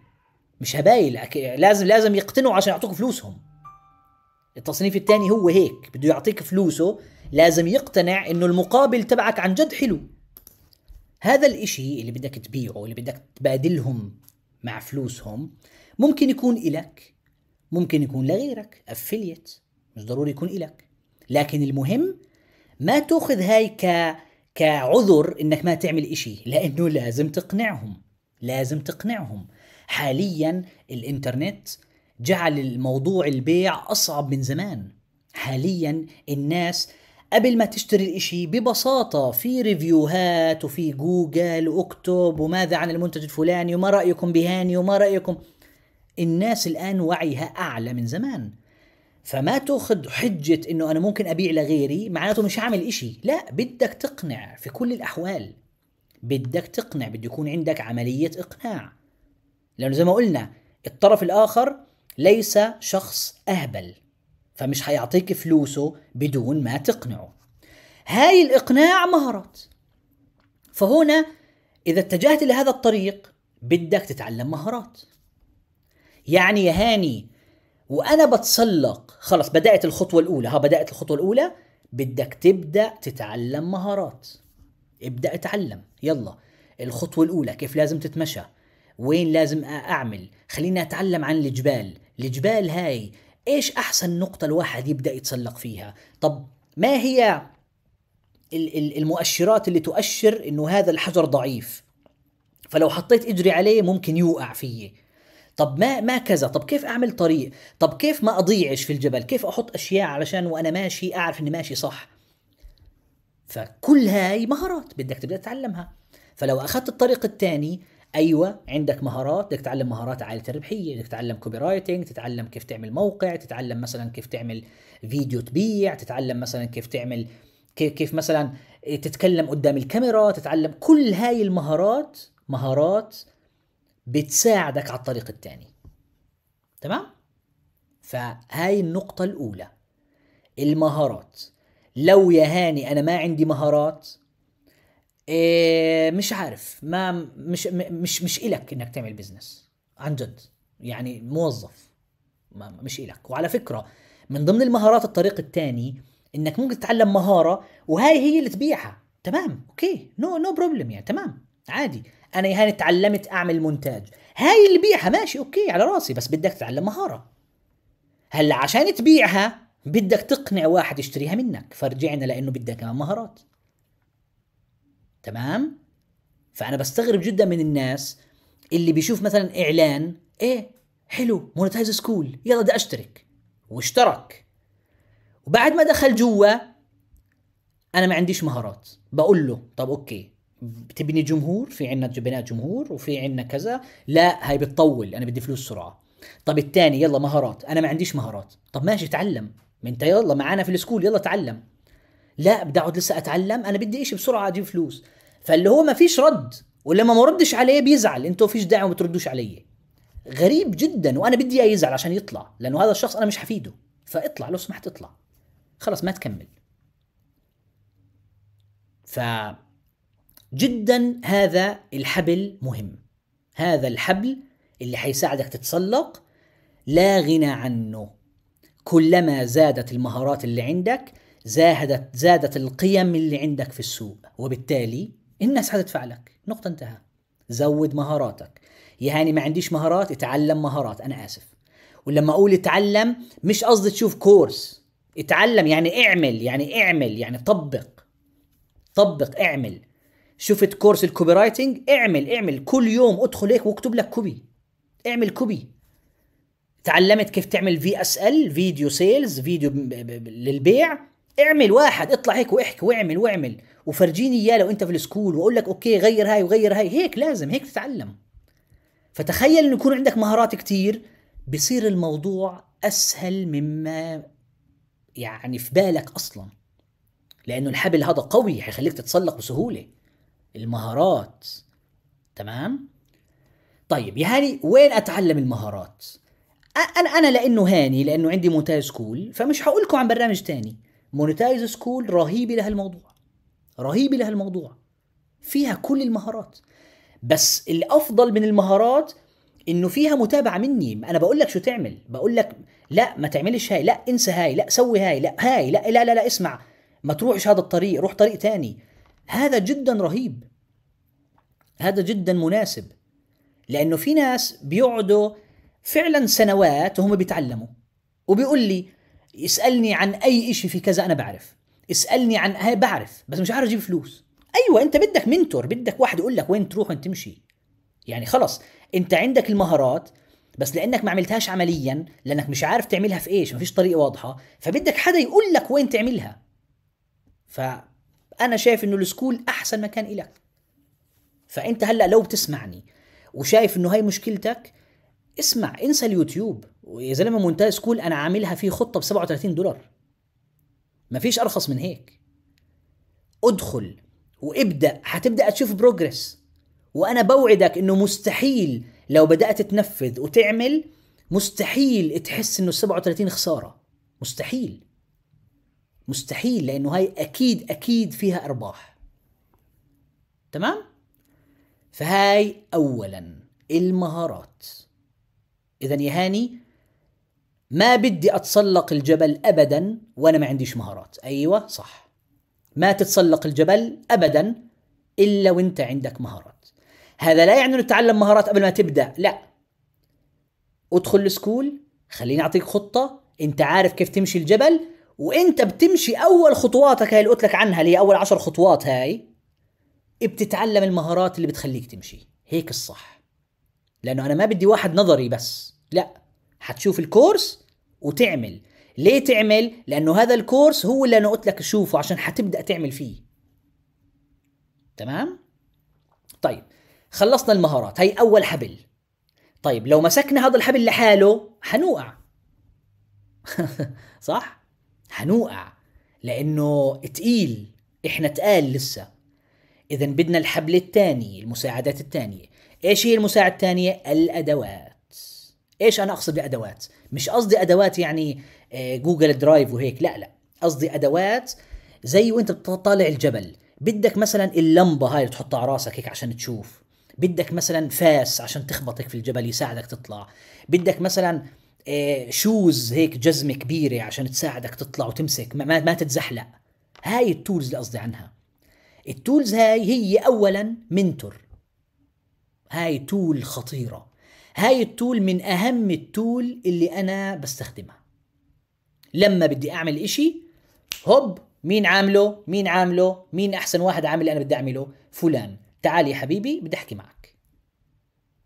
مش هبايل لازم لازم يقتنعوا عشان يعطوك فلوسهم التصنيف الثاني هو هيك بده يعطيك فلوسه لازم يقتنع انه المقابل تبعك عن جد حلو هذا الإشي اللي بدك تبيعه اللي بدك تبادلهم مع فلوسهم ممكن يكون إلك ممكن يكون لغيرك أفليت مش ضروري يكون إلك لكن المهم ما تأخذ هاي ك... كعذر إنك ما تعمل إشي لأنه لازم تقنعهم لازم تقنعهم حاليا الإنترنت جعل الموضوع البيع أصعب من زمان حاليا الناس قبل ما تشتري الاشي ببساطة في ريفيوهات وفي جوجل واكتب وماذا عن المنتج الفلاني وما رأيكم بهاني وما رأيكم الناس الآن وعيها أعلى من زمان فما تاخذ حجة انه انا ممكن ابيع لغيري معناته مش عامل اشي لا بدك تقنع في كل الاحوال بدك تقنع بده يكون عندك عملية اقناع لانه زي ما قلنا الطرف الاخر ليس شخص اهبل فمش حيعطيك فلوسه بدون ما تقنعه هاي الإقناع مهارات فهنا إذا اتجهت لهذا الطريق بدك تتعلم مهارات يعني يا هاني وأنا بتسلق خلص بدأت الخطوة الأولى ها بدأت الخطوة الأولى بدك تبدأ تتعلم مهارات ابدأ اتعلم يلا الخطوة الأولى كيف لازم تتمشى وين لازم أعمل خليني أتعلم عن الجبال الجبال هاي ايش احسن نقطة الواحد يبدا يتسلق فيها طب ما هي المؤشرات اللي تؤشر انه هذا الحجر ضعيف فلو حطيت اجري عليه ممكن يوقع فيه طب ما ما كذا طب كيف اعمل طريق طب كيف ما اضيعش في الجبل كيف احط اشياء علشان وانا ماشي اعرف اني ماشي صح فكل هاي مهارات بدك تبدا تتعلمها فلو اخذت الطريق الثاني ايوه عندك مهارات بدك تتعلم مهارات عاليه الربحيه بدك تتعلم كوبي رايتنج تتعلم كيف تعمل موقع تتعلم مثلا كيف تعمل فيديو تبيع تتعلم مثلا كيف تعمل كيف, كيف مثلا تتكلم قدام الكاميرا تتعلم كل هاي المهارات مهارات بتساعدك على الطريق الثاني تمام فهاي النقطة الأولى المهارات لو يا هاني أنا ما عندي مهارات إيه مش عارف ما مش مش مش الك انك تعمل بزنس عن جد يعني موظف ما مش الك وعلى فكره من ضمن المهارات الطريق الثاني انك ممكن تتعلم مهاره وهاي هي اللي تبيعها تمام اوكي نو نو بروبلم يعني تمام عادي انا هاني تعلمت اعمل مونتاج هاي اللي بيعها ماشي اوكي على راسي بس بدك تتعلم مهاره هلا عشان تبيعها بدك تقنع واحد يشتريها منك فرجعنا لانه بدك كمان مهارات تمام فانا بستغرب جدا من الناس اللي بيشوف مثلا اعلان ايه حلو مونتايز سكول يلا بدي اشترك واشترك وبعد ما دخل جوا انا ما عنديش مهارات بقول له طب اوكي بتبني جمهور في عنا بناء جمهور وفي عنا كذا لا هاي بتطول انا بدي فلوس سرعه طب الثاني يلا مهارات انا ما عنديش مهارات طب ماشي تعلم ما انت يلا معانا في السكول يلا تعلم لا بدي اقعد لسه اتعلم انا بدي إشي بسرعه اجيب فلوس فاللي هو ما فيش رد ولما ما ردش عليه بيزعل انتوا فيش داعي وما بتردوش علي غريب جدا وانا بدي اياه يزعل عشان يطلع لانه هذا الشخص انا مش حفيده فاطلع لو سمحت اطلع خلص ما تكمل ف جدا هذا الحبل مهم هذا الحبل اللي حيساعدك تتسلق لا غنى عنه كلما زادت المهارات اللي عندك زادت زادت القيم اللي عندك في السوق وبالتالي الناس حتدفع لك نقطة انتهى زود مهاراتك يعني ما عنديش مهارات اتعلم مهارات انا اسف ولما اقول اتعلم مش قصدي تشوف كورس اتعلم يعني اعمل يعني اعمل يعني طبق طبق اعمل شفت كورس الكوبي رايتنج اعمل اعمل كل يوم ادخل هيك واكتب لك كوبي اعمل كوبي تعلمت كيف تعمل في اس ال فيديو سيلز فيديو للبيع اعمل واحد اطلع هيك واحكي واعمل واعمل وفرجيني اياه لو انت في السكول واقول لك اوكي غير هاي وغير هاي هيك لازم هيك تتعلم فتخيل انه يكون عندك مهارات كتير بصير الموضوع اسهل مما يعني في بالك اصلا لانه الحبل هذا قوي حيخليك تتسلق بسهوله المهارات تمام طيب يا هاني وين اتعلم المهارات انا انا لانه هاني لانه عندي مونتاج سكول فمش حقول لكم عن برنامج تاني مونيتايز سكول رهيبه لهالموضوع رهيبه لهالموضوع فيها كل المهارات بس الافضل من المهارات انه فيها متابعه مني انا بقول لك شو تعمل بقول لك لا ما تعملش هاي لا انسى هاي لا سوي هاي لا هاي لا لا لا, لا اسمع ما تروحش هذا الطريق روح طريق تاني هذا جدا رهيب هذا جدا مناسب لانه في ناس بيقعدوا فعلا سنوات وهم بيتعلموا وبيقول لي اسالني عن اي شيء في كذا انا بعرف اسالني عن هاي بعرف بس مش عارف اجيب فلوس ايوه انت بدك منتور بدك واحد يقول لك وين تروح وين تمشي يعني خلص انت عندك المهارات بس لانك ما عملتهاش عمليا لانك مش عارف تعملها في ايش ما فيش طريقه واضحه فبدك حدا يقول لك وين تعملها فانا شايف انه السكول احسن مكان إلك فانت هلا لو بتسمعني وشايف انه هاي مشكلتك اسمع انسى اليوتيوب يا زلمه منتهى سكول انا عاملها فيه خطه ب 37 دولار مفيش ارخص من هيك ادخل وابدا هتبدا تشوف بروجرس وانا بوعدك انه مستحيل لو بدات تنفذ وتعمل مستحيل تحس انه 37 خساره مستحيل مستحيل لانه هاي اكيد اكيد فيها ارباح تمام فهاي اولا المهارات اذا يا هاني ما بدي اتسلق الجبل ابدا وانا ما عنديش مهارات ايوه صح ما تتسلق الجبل ابدا الا وانت عندك مهارات هذا لا يعني انه تتعلم مهارات قبل ما تبدا لا ادخل السكول خليني اعطيك خطه انت عارف كيف تمشي الجبل وانت بتمشي اول خطواتك هاي اللي قلت لك عنها اللي هي اول عشر خطوات هاي بتتعلم المهارات اللي بتخليك تمشي هيك الصح لانه انا ما بدي واحد نظري بس لا هتشوف الكورس وتعمل ليه تعمل لانه هذا الكورس هو اللي انا قلت لك شوفه عشان هتبدا تعمل فيه تمام طيب خلصنا المهارات هي اول حبل طيب لو مسكنا هذا الحبل لحاله حنوقع صح حنوقع لانه تقيل احنا تقال لسه اذا بدنا الحبل الثاني المساعدات الثانيه ايش هي المساعده الثانيه الادوات ايش انا اقصد بادوات مش قصدي ادوات يعني آه، جوجل درايف وهيك لا لا قصدي ادوات زي وانت بتطالع الجبل بدك مثلا اللمبه هاي تحطها على راسك هيك عشان تشوف بدك مثلا فاس عشان تخبطك في الجبل يساعدك تطلع بدك مثلا شوز آه، هيك جزمه كبيره عشان تساعدك تطلع وتمسك ما, ما تتزحلق هاي التولز اللي قصدي عنها التولز هاي هي اولا منتور هاي تول خطيره هاي التول من اهم التول اللي انا بستخدمها لما بدي اعمل اشي هوب مين عامله مين عامله مين احسن واحد عامل اللي انا بدي اعمله فلان تعال يا حبيبي بدي احكي معك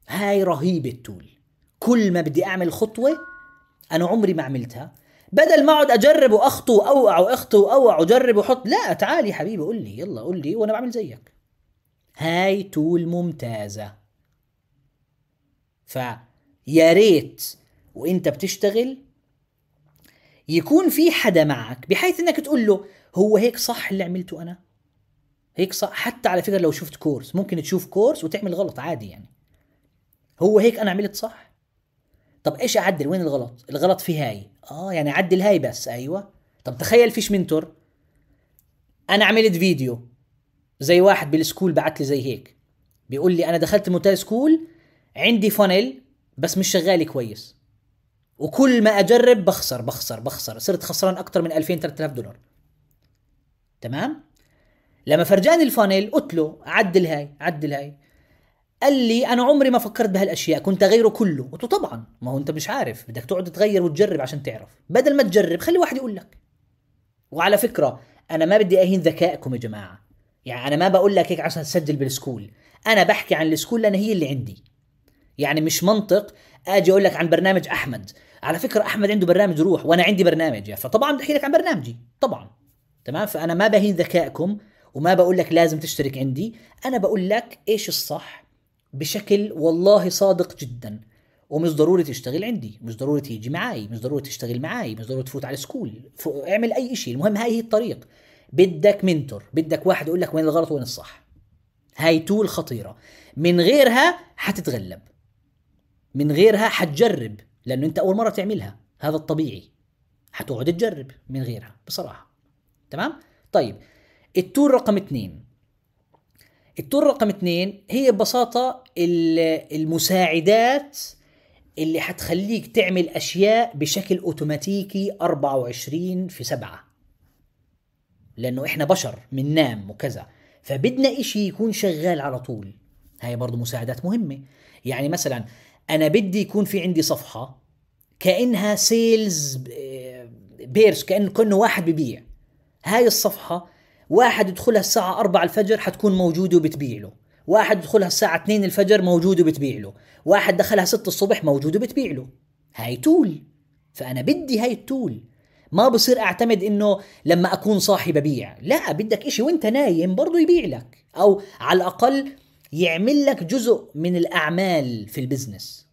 هاي رهيبه التول كل ما بدي اعمل خطوه انا عمري ما عملتها بدل ما اقعد اجرب واخطو واوقع واخطو واوقع واجرب واحط لا تعال يا حبيبي قول لي يلا قول لي وانا بعمل زيك هاي تول ممتازه فيا ريت وانت بتشتغل يكون في حدا معك بحيث انك تقول له هو هيك صح اللي عملته انا هيك صح حتى على فكره لو شفت كورس ممكن تشوف كورس وتعمل غلط عادي يعني هو هيك انا عملت صح طب ايش اعدل وين الغلط الغلط في هاي اه يعني اعدل هاي بس ايوه طب تخيل فيش منتور انا عملت فيديو زي واحد بالسكول بعت لي زي هيك بيقول لي انا دخلت مونتاج سكول عندي فانل بس مش شغال كويس وكل ما اجرب بخسر بخسر بخسر صرت خسران اكثر من 2000 3000 دولار تمام لما فرجاني الفانيل قلت له عدل هاي عدل هاي قال لي انا عمري ما فكرت بهالاشياء كنت اغيره كله قلت له طبعا ما هو انت مش عارف بدك تقعد تغير وتجرب عشان تعرف بدل ما تجرب خلي واحد يقول لك وعلى فكره انا ما بدي اهين ذكائكم يا جماعه يعني انا ما بقول لك هيك عشان تسجل بالسكول انا بحكي عن السكول لان هي اللي عندي يعني مش منطق اجي اقول لك عن برنامج احمد على فكره احمد عنده برنامج روح وانا عندي برنامج يعني فطبعا بدي احكي لك عن برنامجي طبعا تمام فانا ما بهين ذكائكم وما بقول لك لازم تشترك عندي انا بقول لك ايش الصح بشكل والله صادق جدا ومش ضروري تشتغل عندي مش ضروري تيجي معي مش ضروري تشتغل معي مش ضروري تفوت على سكول اعمل اي شيء المهم هاي هي الطريق بدك منتور بدك واحد يقول لك وين الغلط وين الصح هاي تول خطيره من غيرها حتتغلب من غيرها حتجرب لانه انت اول مره تعملها هذا الطبيعي حتقعد تجرب من غيرها بصراحه تمام طيب التور رقم اثنين التور رقم اثنين هي ببساطة المساعدات اللي حتخليك تعمل أشياء بشكل أوتوماتيكي 24 في 7 لأنه إحنا بشر بننام وكذا فبدنا إشي يكون شغال على طول هاي برضو مساعدات مهمة يعني مثلا انا بدي يكون في عندي صفحه كانها سيلز بيرس كانه كانه واحد ببيع هاي الصفحه واحد يدخلها الساعه 4 الفجر حتكون موجوده وبتبيع له واحد يدخلها الساعة 2 الفجر موجوده وبتبيع له واحد دخلها 6 الصبح موجوده وبتبيع له هاي تول فأنا بدي هاي التول ما بصير أعتمد إنه لما أكون صاحي ببيع لا بدك إشي وإنت نايم برضه يبيع لك أو على الأقل يعمل لك جزء من الاعمال في البزنس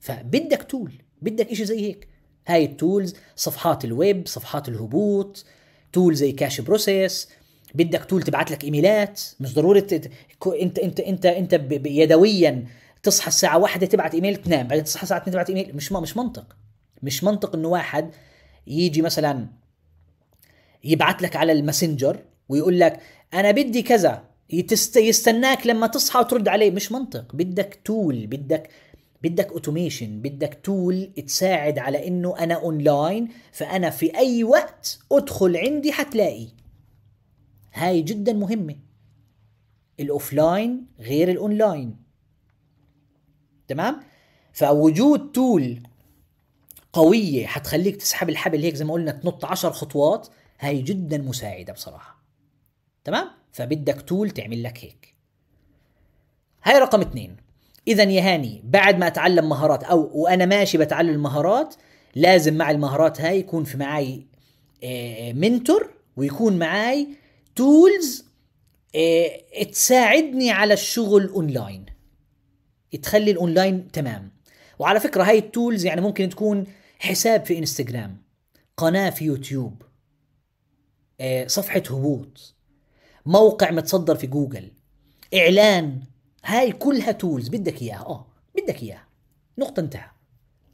فبدك تول بدك إشي زي هيك هاي التولز صفحات الويب صفحات الهبوط تول زي كاش بروسيس بدك تول تبعت لك ايميلات مش ضروري انت انت انت انت يدويا تصحى الساعه واحدة تبعت ايميل تنام بعدين تصحى الساعه 2 تبعت ايميل مش مش منطق مش منطق انه واحد يجي مثلا يبعت لك على الماسنجر ويقول لك انا بدي كذا يستناك لما تصحى وترد عليه مش منطق بدك تول بدك بدك اوتوميشن بدك تول تساعد على انه انا اونلاين فانا في اي وقت ادخل عندي حتلاقي هاي جدا مهمه الاوفلاين غير الاونلاين تمام فوجود تول قويه حتخليك تسحب الحبل هيك زي ما قلنا تنط 10 خطوات هاي جدا مساعده بصراحه تمام فبدك تول تعمل لك هيك هاي رقم اثنين اذا يا هاني بعد ما اتعلم مهارات او وانا ماشي بتعلم المهارات لازم مع المهارات هاي يكون في معي منتور آه، آه، ويكون معي تولز آه، تساعدني على الشغل اونلاين تخلي الاونلاين تمام وعلى فكره هاي التولز يعني ممكن تكون حساب في انستغرام قناه في يوتيوب صفحه هبوط موقع متصدر في جوجل اعلان هاي كلها تولز بدك اياها اه بدك اياها نقطه انتهى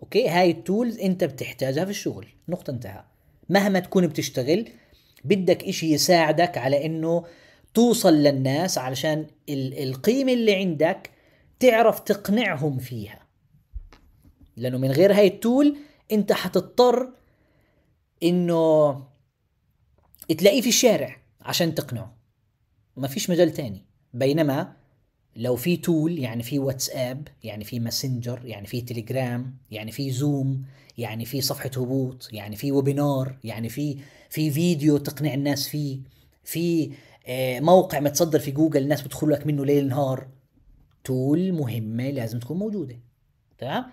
اوكي هاي التولز انت بتحتاجها في الشغل نقطه انتهى مهما تكون بتشتغل بدك اشي يساعدك على انه توصل للناس علشان القيمه اللي عندك تعرف تقنعهم فيها لانه من غير هاي التول انت حتضطر انه تلاقيه في الشارع عشان تقنعه ما فيش مجال تاني بينما لو في تول يعني في واتساب يعني في ماسنجر يعني في تليجرام يعني في زوم يعني في صفحة هبوط يعني في ويبينار يعني في في فيديو تقنع الناس فيه في آه، موقع متصدر في جوجل الناس بتدخل لك منه ليل نهار تول مهمة لازم تكون موجودة تمام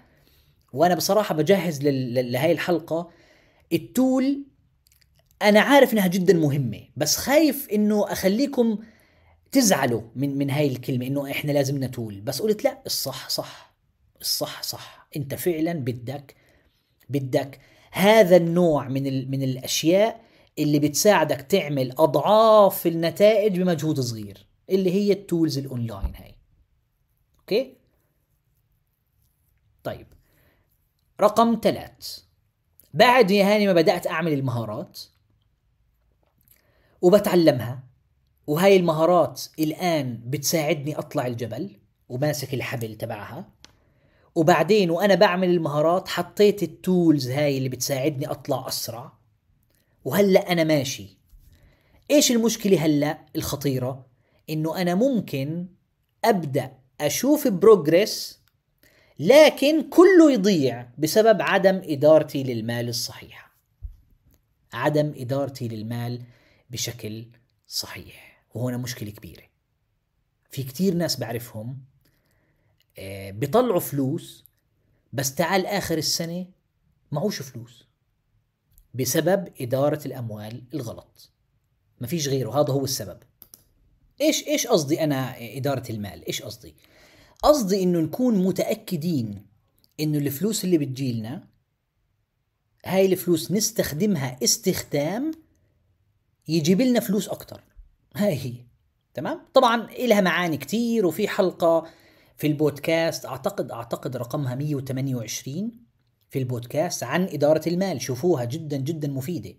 وانا بصراحة بجهز لهي الحلقة التول انا عارف انها جدا مهمة بس خايف انه اخليكم تزعلوا من من هاي الكلمه انه احنا لازم نتول بس قلت لا الصح صح الصح صح انت فعلا بدك بدك هذا النوع من من الاشياء اللي بتساعدك تعمل اضعاف النتائج بمجهود صغير اللي هي التولز الاونلاين هاي اوكي طيب رقم ثلاث بعد يا هاني ما بدأت أعمل المهارات وبتعلمها وهاي المهارات الآن بتساعدني أطلع الجبل وماسك الحبل تبعها وبعدين وأنا بعمل المهارات حطيت التولز هاي اللي بتساعدني أطلع أسرع وهلأ أنا ماشي إيش المشكلة هلأ الخطيرة إنه أنا ممكن أبدأ أشوف بروجرس لكن كله يضيع بسبب عدم إدارتي للمال الصحيحة عدم إدارتي للمال بشكل صحيح وهنا مشكلة كبيرة في كتير ناس بعرفهم آه، بيطلعوا فلوس بس تعال آخر السنة معوش فلوس بسبب إدارة الأموال الغلط ما فيش غيره هذا هو السبب ايش ايش قصدي انا آه، اداره المال ايش قصدي قصدي انه نكون متاكدين انه الفلوس اللي بتجيلنا هاي الفلوس نستخدمها استخدام يجيب لنا فلوس اكتر هاي هي تمام طبعا إلها معاني كتير وفي حلقة في البودكاست أعتقد أعتقد رقمها 128 في البودكاست عن إدارة المال شوفوها جدا جدا مفيدة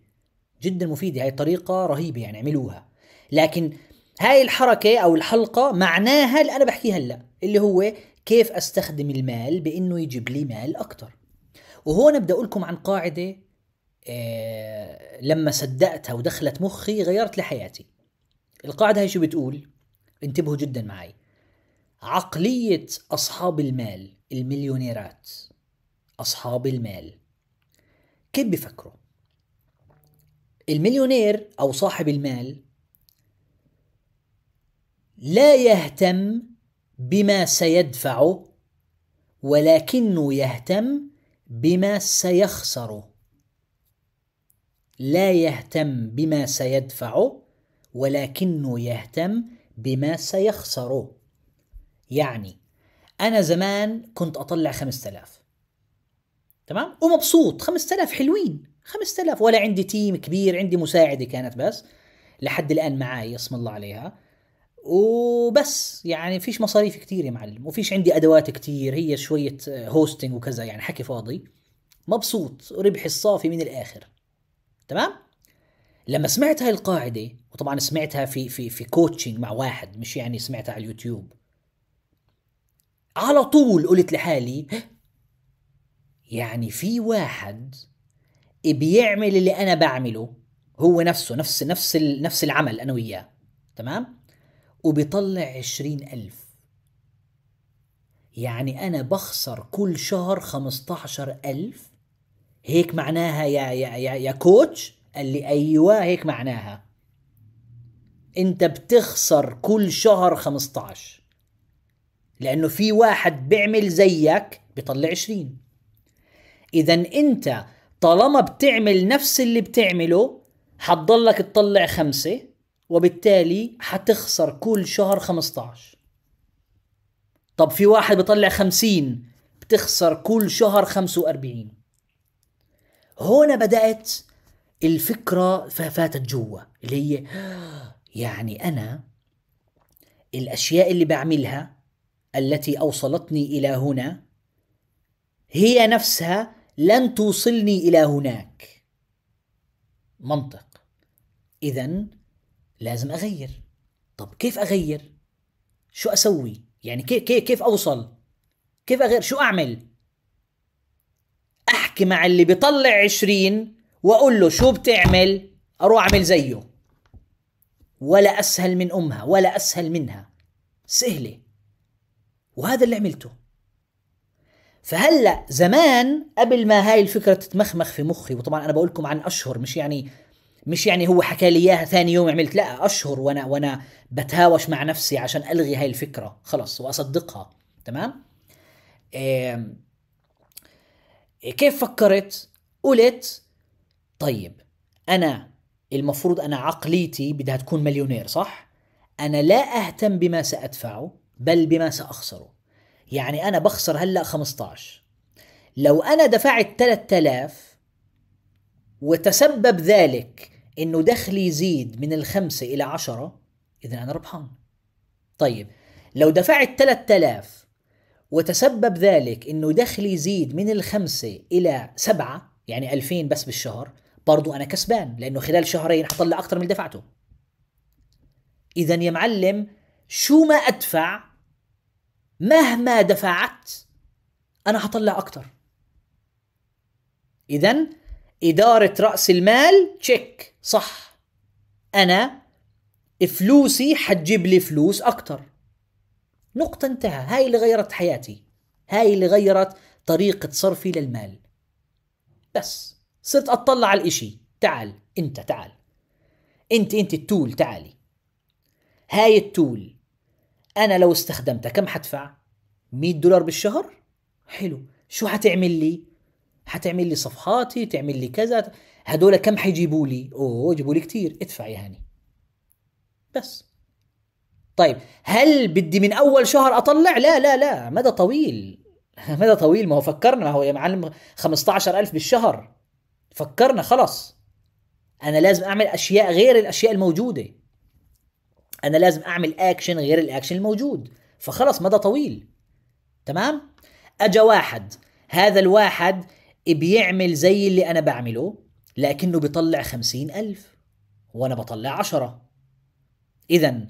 جدا مفيدة هاي طريقة رهيبة يعني اعملوها لكن هاي الحركة أو الحلقة معناها اللي أنا بحكيها هلا اللي هو كيف أستخدم المال بإنه يجيب لي مال أكتر وهون بدي أقول لكم عن قاعدة إيه لما صدقتها ودخلت مخي غيرت لحياتي القاعدة هي شو بتقول انتبهوا جدا معي عقلية أصحاب المال المليونيرات أصحاب المال كيف بيفكروا؟ المليونير أو صاحب المال لا يهتم بما سيدفعه ولكنه يهتم بما سيخسره لا يهتم بما سيدفعه ولكنه يهتم بما سيخسره يعني أنا زمان كنت أطلع 5000 تمام ومبسوط 5000 حلوين 5000 ولا عندي تيم كبير عندي مساعدة كانت بس لحد الآن معاي اسم الله عليها وبس يعني فيش مصاريف كتير يا معلم وفيش عندي أدوات كتير هي شوية هوستنج وكذا يعني حكي فاضي مبسوط ربحي الصافي من الآخر تمام لما سمعت هاي القاعدة وطبعا سمعتها في في في كوتشنج مع واحد مش يعني سمعتها على اليوتيوب على طول قلت لحالي يعني في واحد بيعمل اللي انا بعمله هو نفسه نفس نفس نفس العمل انا وياه تمام وبيطلع عشرين ألف يعني أنا بخسر كل شهر عشر ألف هيك معناها يا يا يا, يا كوتش قال لي أيوة هيك معناها انت بتخسر كل شهر 15 لانه في واحد بيعمل زيك بيطلع 20 اذا انت طالما بتعمل نفس اللي بتعمله حتضلك تطلع خمسة وبالتالي حتخسر كل شهر 15 طب في واحد بيطلع 50 بتخسر كل شهر 45 هنا بدأت الفكرة فاتت جوا اللي هي يعني أنا الأشياء اللي بعملها التي أوصلتني إلى هنا هي نفسها لن توصلني إلى هناك منطق إذا لازم أغير طب كيف أغير شو أسوي يعني كيف كيف أوصل كيف أغير شو أعمل أحكي مع اللي بيطلع عشرين وأقول له شو بتعمل أروح أعمل زيه ولا أسهل من أمها ولا أسهل منها سهلة وهذا اللي عملته فهلا زمان قبل ما هاي الفكرة تتمخمخ في مخي وطبعا أنا بقول لكم عن أشهر مش يعني مش يعني هو حكى لي اياها ثاني يوم عملت لا اشهر وانا وانا بتهاوش مع نفسي عشان الغي هاي الفكره خلص واصدقها تمام إيه كيف فكرت قلت طيب انا المفروض انا عقليتي بدها تكون مليونير صح انا لا اهتم بما سادفعه بل بما ساخسره يعني انا بخسر هلا 15 لو انا دفعت 3000 وتسبب ذلك انه دخلي يزيد من الخمسة الى عشرة اذا انا ربحان طيب لو دفعت 3000 وتسبب ذلك انه دخلي يزيد من الخمسة الى سبعة يعني 2000 بس بالشهر برضو انا كسبان لانه خلال شهرين حطلع اكثر من اللي دفعته اذا يا معلم شو ما ادفع مهما دفعت انا حطلع اكثر اذا اداره راس المال تشيك صح انا فلوسي حتجيب لي فلوس اكثر نقطة انتهى هاي اللي غيرت حياتي هاي اللي غيرت طريقة صرفي للمال بس صرت أطلع على الإشي تعال أنت تعال أنت أنت التول تعالي هاي التول أنا لو استخدمتها كم حدفع 100 دولار بالشهر حلو شو حتعمل لي حتعمل لي صفحاتي تعمل لي كذا هدول كم حيجيبوا لي اوه يجيبوا لي كثير ادفع يا هاني بس طيب هل بدي من اول شهر اطلع لا لا لا مدى طويل مدى طويل ما هو فكرنا ما هو يا معلم 15000 بالشهر فكرنا خلاص انا لازم اعمل اشياء غير الاشياء الموجوده انا لازم اعمل اكشن غير الاكشن الموجود فخلص مدى طويل تمام اجا واحد هذا الواحد بيعمل زي اللي انا بعمله لكنه بيطلع خمسين الف وانا بطلع عشرة اذا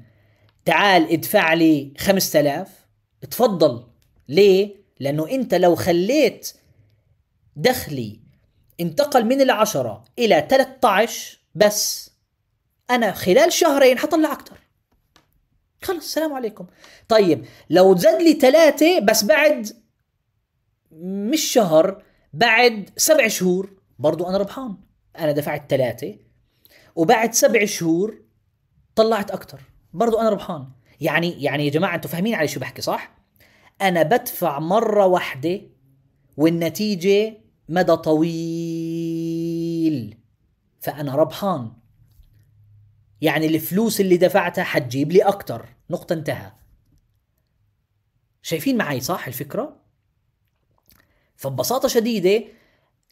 تعال ادفع لي خمسة آلاف تفضل ليه لانه انت لو خليت دخلي انتقل من العشرة إلى 13 بس أنا خلال شهرين حطلع أكتر خلص السلام عليكم طيب لو زاد لي ثلاثة بس بعد مش شهر بعد سبع شهور برضو أنا ربحان أنا دفعت ثلاثة وبعد سبع شهور طلعت أكتر برضو أنا ربحان يعني يعني يا جماعة أنتم فاهمين علي شو بحكي صح؟ أنا بدفع مرة واحدة والنتيجة مدى طويل فأنا ربحان يعني الفلوس اللي دفعتها حتجيب لي أكتر نقطة انتهى شايفين معي صح الفكرة؟ فببساطة شديدة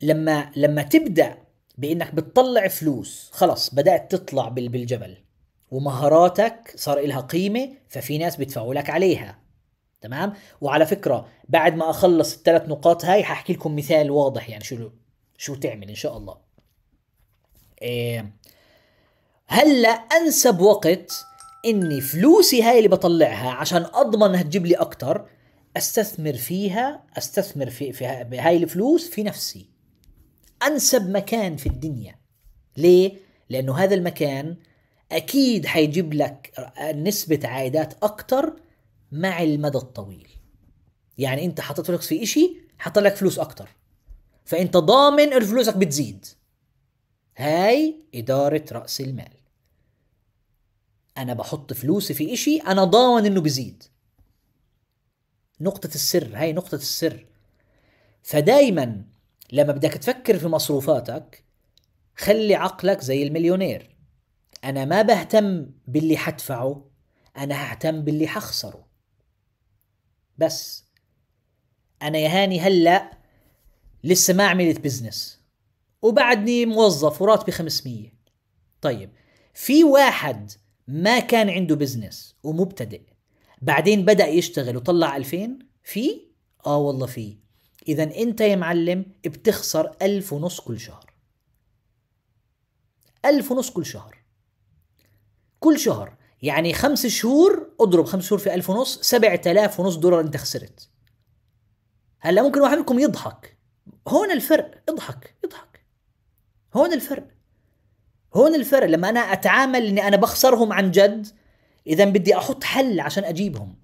لما لما تبدأ بإنك بتطلع فلوس خلص بدأت تطلع بالجبل ومهاراتك صار إلها قيمة ففي ناس بيدفعوا لك عليها تمام وعلى فكره بعد ما اخلص الثلاث نقاط هاي هحكي لكم مثال واضح يعني شو شو تعمل ان شاء الله إيه، هلا انسب وقت اني فلوسي هاي اللي بطلعها عشان اضمن انها تجيب لي اكثر استثمر فيها استثمر في, في هاي الفلوس في نفسي انسب مكان في الدنيا ليه لانه هذا المكان اكيد حيجيب لك نسبه عائدات اكثر مع المدى الطويل يعني انت حطيت فلوس في اشي حط لك فلوس اكتر فانت ضامن ان فلوسك بتزيد هاي ادارة رأس المال انا بحط فلوسي في اشي انا ضامن انه بزيد نقطة السر هاي نقطة السر فدايما لما بدك تفكر في مصروفاتك خلي عقلك زي المليونير انا ما بهتم باللي حدفعه انا ههتم باللي حخسره بس انا يا هاني هلا لسه ما عملت بزنس وبعدني موظف وراتبي 500 طيب في واحد ما كان عنده بزنس ومبتدئ بعدين بدا يشتغل وطلع 2000 في اه والله في اذا انت يا معلم بتخسر ألف ونص كل شهر ألف ونص كل شهر كل شهر يعني خمس شهور اضرب خمس شهور في 1000 ونص 7000 ونص دولار انت خسرت هلا ممكن واحد منكم يضحك هون الفرق اضحك اضحك هون الفرق هون الفرق لما انا اتعامل اني انا بخسرهم عن جد اذا بدي احط حل عشان اجيبهم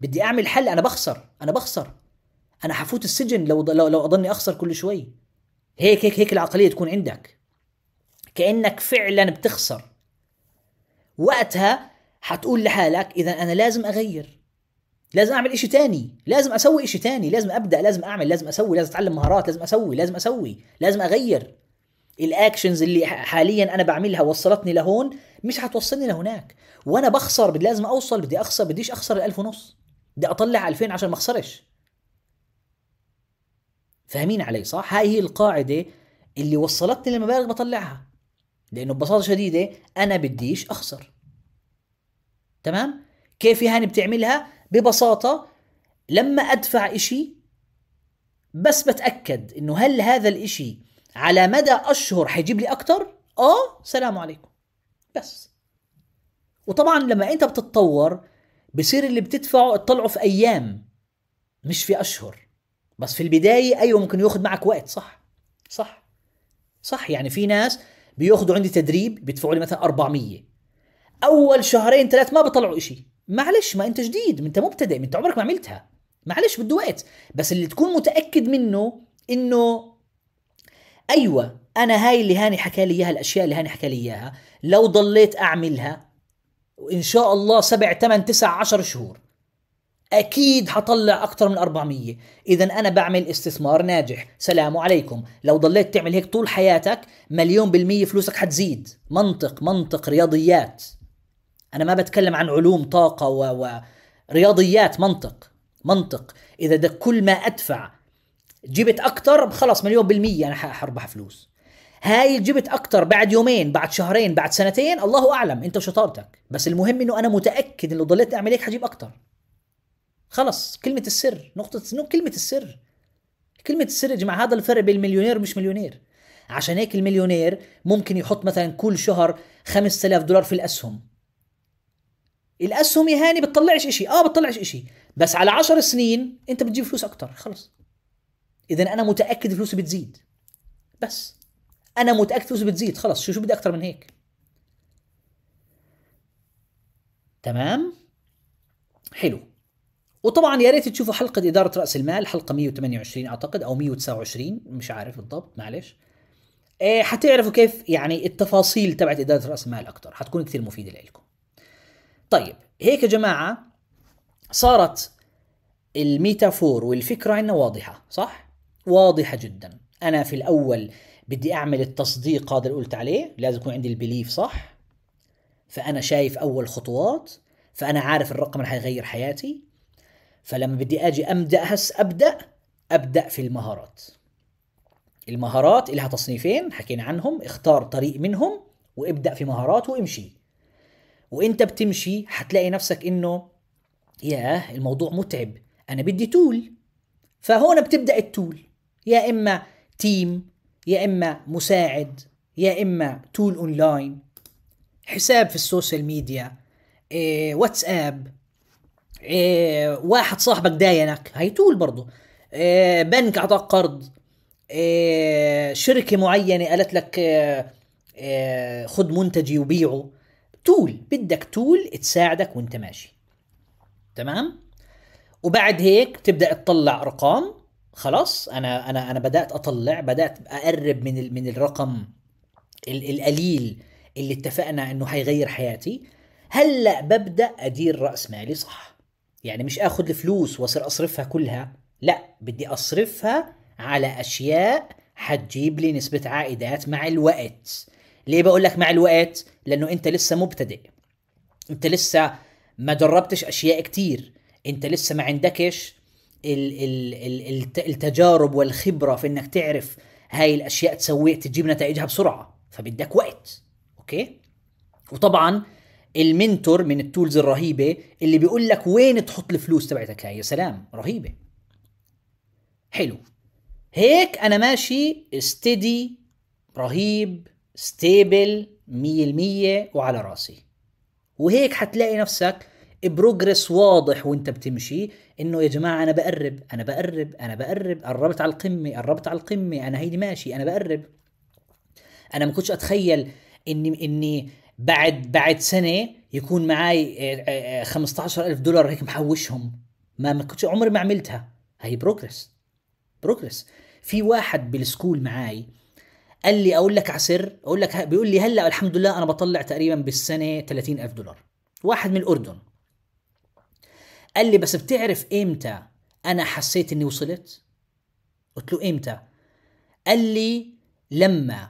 بدي اعمل حل انا بخسر انا بخسر انا حفوت السجن لو لو, لو اضلني اخسر كل شوي هيك هيك هيك العقليه تكون عندك كانك فعلا بتخسر وقتها حتقول لحالك اذا انا لازم اغير لازم اعمل شيء تاني لازم اسوي شيء تاني لازم ابدا لازم اعمل لازم اسوي لازم اتعلم مهارات لازم اسوي لازم اسوي لازم اغير الاكشنز اللي حاليا انا بعملها وصلتني لهون مش هتوصلني لهناك وانا بخسر بدي لازم اوصل بدي اخسر بديش اخسر ال1000 ونص بدي اطلع 2000 عشان ما اخسرش فاهمين علي صح هاي هي القاعده اللي وصلتني للمبالغ بطلعها لانه ببساطه شديده انا بديش اخسر تمام كيف يعني بتعملها ببساطه لما ادفع إشي بس بتاكد انه هل هذا الإشي على مدى اشهر حيجيب لي اكثر اه سلام عليكم بس وطبعا لما انت بتتطور بصير اللي بتدفعه تطلعه في ايام مش في اشهر بس في البدايه ايوه ممكن ياخذ معك وقت صح صح صح يعني في ناس بياخذوا عندي تدريب بيدفعوا لي مثلا 400 اول شهرين ثلاث ما بطلعوا إشي معلش ما انت جديد انت مبتدئ انت عمرك ما عملتها معلش بده وقت بس اللي تكون متاكد منه انه ايوه انا هاي اللي هاني حكى لي اياها الاشياء اللي هاني حكى لي اياها لو ضليت اعملها وان شاء الله سبع ثمان تسع عشر شهور اكيد حطلع اكثر من 400 اذا انا بعمل استثمار ناجح سلام عليكم لو ضليت تعمل هيك طول حياتك مليون بالمية فلوسك حتزيد منطق منطق رياضيات انا ما بتكلم عن علوم طاقه و, و... رياضيات منطق منطق اذا ده كل ما ادفع جبت اكثر خلص مليون بالميه انا حربح فلوس هاي جبت اكثر بعد يومين بعد شهرين بعد سنتين الله اعلم انت وشطارتك بس المهم انه انا متاكد انه ضليت اعمل هيك حجيب اكثر خلص كلمة السر نقطة نو كلمة السر كلمة السر يا جماعة هذا الفرق بين مليونير ومش مليونير عشان هيك المليونير ممكن يحط مثلا كل شهر 5000 دولار في الأسهم الاسهم يا هاني بتطلعش إشي اه بتطلعش إشي بس على 10 سنين انت بتجيب فلوس اكتر خلص اذا انا متاكد فلوسي بتزيد بس انا متاكد فلوسي بتزيد خلص شو شو بدي اكتر من هيك تمام حلو وطبعا يا ريت تشوفوا حلقه اداره راس المال حلقه 128 اعتقد او 129 مش عارف بالضبط معلش إيه، حتعرفوا كيف يعني التفاصيل تبعت اداره راس المال اكثر حتكون كثير مفيده لكم طيب هيك يا جماعه صارت الميتافور والفكره عندنا واضحه صح واضحه جدا انا في الاول بدي اعمل التصديق هذا اللي قلت عليه لازم يكون عندي البليف صح فانا شايف اول خطوات فانا عارف الرقم اللي حيغير حياتي فلما بدي اجي ابدا هس ابدا ابدا في المهارات المهارات لها تصنيفين حكينا عنهم اختار طريق منهم وابدا في مهارات وامشي وانت بتمشي حتلاقي نفسك انه ياه الموضوع متعب انا بدي تول فهون بتبدا التول يا اما تيم يا اما مساعد يا اما تول اونلاين حساب في السوشيال ميديا إيه واتساب إيه واحد صاحبك داينك هي تول برضه آه، إيه بنك اعطاك قرض إيه شركه معينه قالت لك إيه خد منتجي وبيعه تول بدك تول تساعدك وانت ماشي تمام وبعد هيك تبدا تطلع ارقام خلاص انا انا انا بدات اطلع بدات اقرب من من الرقم القليل اللي اتفقنا انه حيغير حياتي هلا ببدا ادير راس مالي صح يعني مش اخذ الفلوس واصير اصرفها كلها لا بدي اصرفها على اشياء حتجيب لي نسبه عائدات مع الوقت ليه بقول لك مع الوقت لانه انت لسه مبتدئ انت لسه ما جربتش اشياء كتير انت لسه ما عندكش التجارب والخبره في انك تعرف هاي الاشياء تسوي تجيب نتائجها بسرعه فبدك وقت اوكي وطبعا المنتور من التولز الرهيبه اللي بيقول لك وين تحط الفلوس تبعتك هاي يا سلام رهيبه حلو هيك انا ماشي ستيدي رهيب ستيبل 100% وعلى راسي وهيك حتلاقي نفسك بروجرس واضح وانت بتمشي انه يا جماعه انا بقرب انا بقرب انا بقرب قربت على القمه قربت على القمه انا هيدي ماشي انا بقرب انا ما كنتش اتخيل اني اني بعد بعد سنه يكون معي 15000 آه، آه، آه، دولار هيك محوشهم ما ما كنتش عمري ما عملتها هي بروجرس بروجرس في واحد بالسكول معي قال لي اقول لك على سر اقول لك بيقول لي هلا الحمد لله انا بطلع تقريبا بالسنه 30000 دولار واحد من الاردن قال لي بس بتعرف امتى انا حسيت اني وصلت قلت له امتى قال لي لما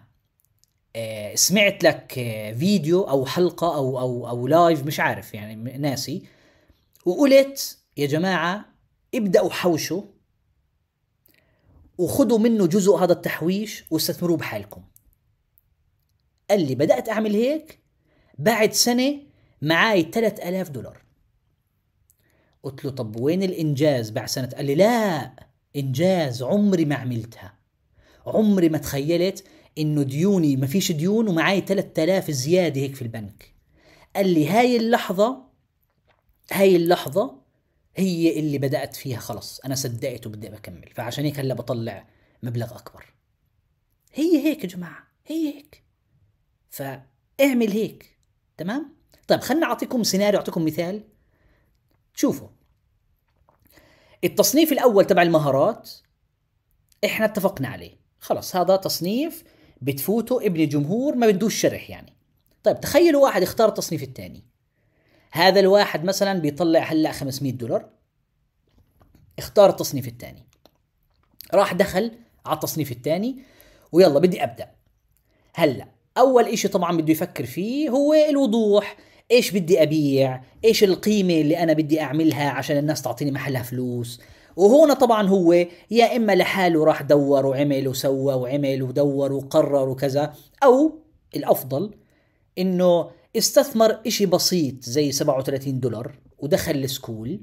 آه، سمعت لك آه، فيديو او حلقه او او او لايف مش عارف يعني ناسي وقلت يا جماعه ابداوا حوشوا وخذوا منه جزء هذا التحويش واستثمروه بحالكم قال لي بدأت أعمل هيك بعد سنة معاي 3000 دولار قلت له طب وين الإنجاز بعد سنة قال لي لا إنجاز عمري ما عملتها عمري ما تخيلت إنه ديوني ما فيش ديون ومعاي 3000 زيادة هيك في البنك قال لي هاي اللحظة هاي اللحظة هي اللي بدات فيها خلص انا صدقت وبدي بكمل فعشان هيك هلا بطلع مبلغ اكبر هي هيك يا جماعه هي هيك فاعمل هيك تمام طيب خلنا اعطيكم سيناريو اعطيكم مثال شوفوا التصنيف الاول تبع المهارات احنا اتفقنا عليه خلص هذا تصنيف بتفوته ابن جمهور ما بدوش شرح يعني طيب تخيلوا واحد اختار التصنيف الثاني هذا الواحد مثلا بيطلع هلا 500 دولار اختار التصنيف الثاني راح دخل على التصنيف الثاني ويلا بدي ابدا هلا اول إشي طبعا بده يفكر فيه هو الوضوح ايش بدي ابيع ايش القيمه اللي انا بدي اعملها عشان الناس تعطيني محلها فلوس وهنا طبعا هو يا اما لحاله راح دور وعمل وسوى وعمل ودور وقرر وكذا او الافضل انه استثمر إشي بسيط زي 37 دولار ودخل السكول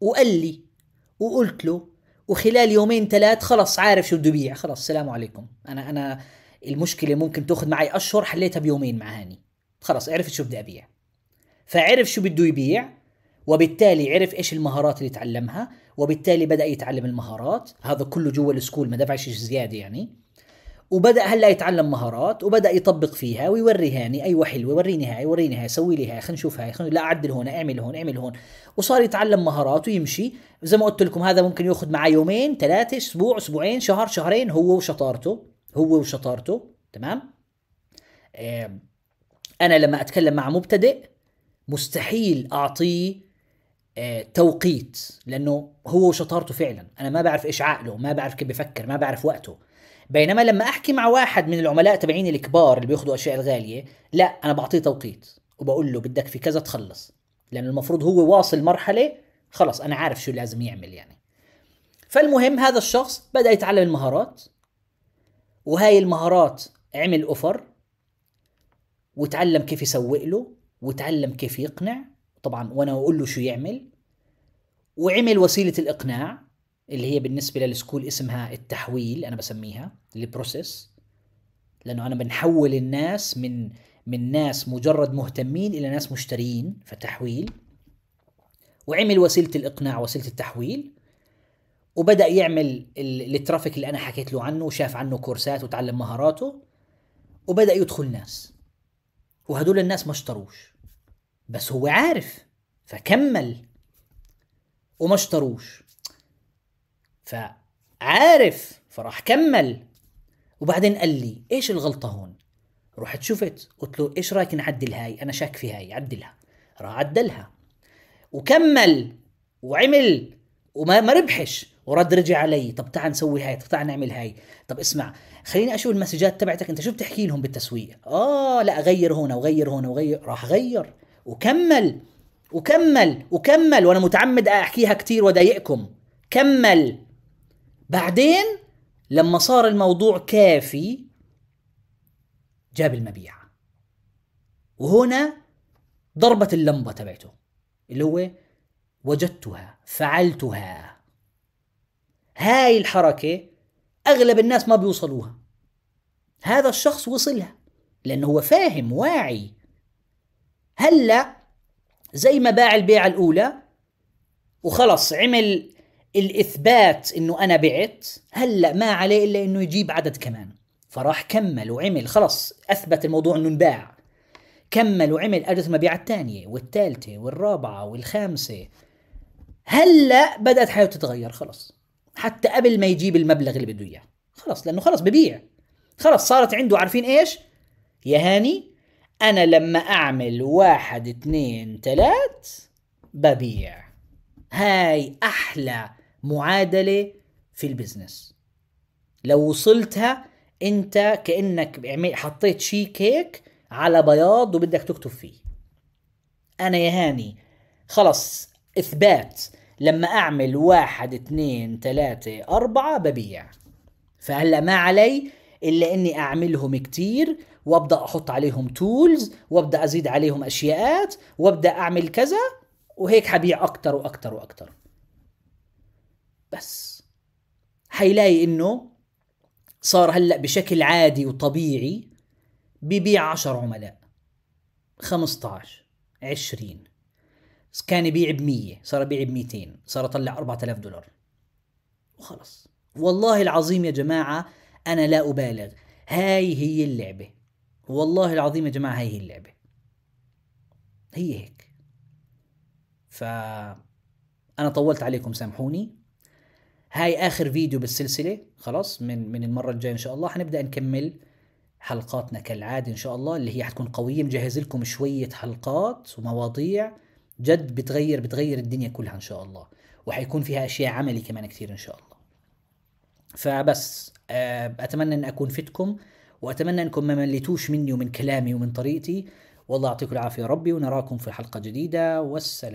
وقال لي وقلت له وخلال يومين ثلاث خلص عارف شو بده يبيع خلص السلام عليكم انا انا المشكله ممكن تاخذ معي اشهر حليتها بيومين مع هاني خلص عرفت شو بدي ابيع فعرف شو بده يبيع وبالتالي عرف ايش المهارات اللي تعلمها وبالتالي بدا يتعلم المهارات هذا كله جوا السكول ما دفعش زياده يعني وبدا هلا يتعلم مهارات وبدا يطبق فيها ويوري هاني ايوه حلوه وريني هاي وريني هاي سوي لي هاي خلينا نشوف هاي خلينا لا اعدل هون اعمل هون اعمل هون وصار يتعلم مهارات ويمشي زي ما قلت لكم هذا ممكن ياخذ معاه يومين ثلاثه اسبوع اسبوعين شهر شهرين هو وشطارته هو وشطارته تمام انا لما اتكلم مع مبتدئ مستحيل اعطيه آه، توقيت لانه هو وشطارته فعلا انا ما بعرف ايش عقله ما بعرف كيف بفكر ما بعرف وقته بينما لما احكي مع واحد من العملاء تبعيني الكبار اللي بياخذوا اشياء الغاليه لا انا بعطيه توقيت وبقول له بدك في كذا تخلص لانه المفروض هو واصل مرحله خلص انا عارف شو لازم يعمل يعني فالمهم هذا الشخص بدا يتعلم المهارات وهاي المهارات عمل اوفر وتعلم كيف يسوق له وتعلم كيف يقنع طبعا وانا اقول له شو يعمل وعمل وسيله الاقناع اللي هي بالنسبه للسكول اسمها التحويل انا بسميها البروسيس لانه انا بنحول الناس من من ناس مجرد مهتمين الى ناس مشترين فتحويل وعمل وسيله الاقناع وسيله التحويل وبدا يعمل الترافيك اللي انا حكيت له عنه وشاف عنه كورسات وتعلم مهاراته وبدا يدخل ناس وهدول الناس ما اشتروش بس هو عارف فكمل وما اشتروش فعارف فراح كمل وبعدين قال لي ايش الغلطه هون رحت شفت قلت له ايش رايك نعدل هاي انا شاك في هاي عدلها راح عدلها وكمل وعمل وما ما ربحش ورد رجع علي طب تعال نسوي هاي طب تعال نعمل هاي طب اسمع خليني اشوف المسجات تبعتك انت شو بتحكي لهم بالتسويق اه لا غير هنا وغير هنا وغير راح غير وكمل وكمل وكمل وانا متعمد احكيها كثير وضايقكم كمل بعدين لما صار الموضوع كافي جاب المبيع وهنا ضربت اللمبة تبعته اللي هو وجدتها فعلتها هاي الحركة أغلب الناس ما بيوصلوها هذا الشخص وصلها لأنه هو فاهم واعي هلا هل زي ما باع البيعة الأولى وخلص عمل الاثبات انه انا بعت هلا ما عليه الا انه يجيب عدد كمان فراح كمل وعمل خلص اثبت الموضوع انه انباع كمل وعمل اجت مبيعات الثانيه والثالثه والرابعه والخامسه هلا بدات حياته تتغير خلص حتى قبل ما يجيب المبلغ اللي بده اياه خلص لانه خلص ببيع خلص صارت عنده عارفين ايش يا هاني انا لما اعمل واحد اثنين ثلاث ببيع هاي احلى معادله في البزنس لو وصلتها انت كانك حطيت شي كيك على بياض وبدك تكتب فيه انا يا هاني خلص اثبات لما اعمل واحد اثنين ثلاثة اربعة ببيع فهلا ما علي الا اني اعملهم كتير وابدا احط عليهم تولز وابدا ازيد عليهم اشياءات وابدا اعمل كذا وهيك حبيع اكتر واكتر واكتر بس حيلاقي انه صار هلا بشكل عادي وطبيعي ببيع 10 عملاء 15 20 كان يبيع ب 100 صار يبيع ب 200 صار يطلع 4000 دولار وخلص والله العظيم يا جماعة أنا لا أبالغ هاي هي اللعبة والله العظيم يا جماعة هاي هي اللعبة هي هيك ف أنا طولت عليكم سامحوني هاي اخر فيديو بالسلسله خلاص من من المره الجايه ان شاء الله حنبدا نكمل حلقاتنا كالعاده ان شاء الله اللي هي حتكون قويه مجهز لكم شويه حلقات ومواضيع جد بتغير بتغير الدنيا كلها ان شاء الله وحيكون فيها اشياء عملي كمان كثير ان شاء الله فبس آه، اتمنى ان اكون فتكم واتمنى انكم ما مليتوش مني ومن كلامي ومن طريقتي والله يعطيكم العافيه ربي ونراكم في حلقه جديده والسلام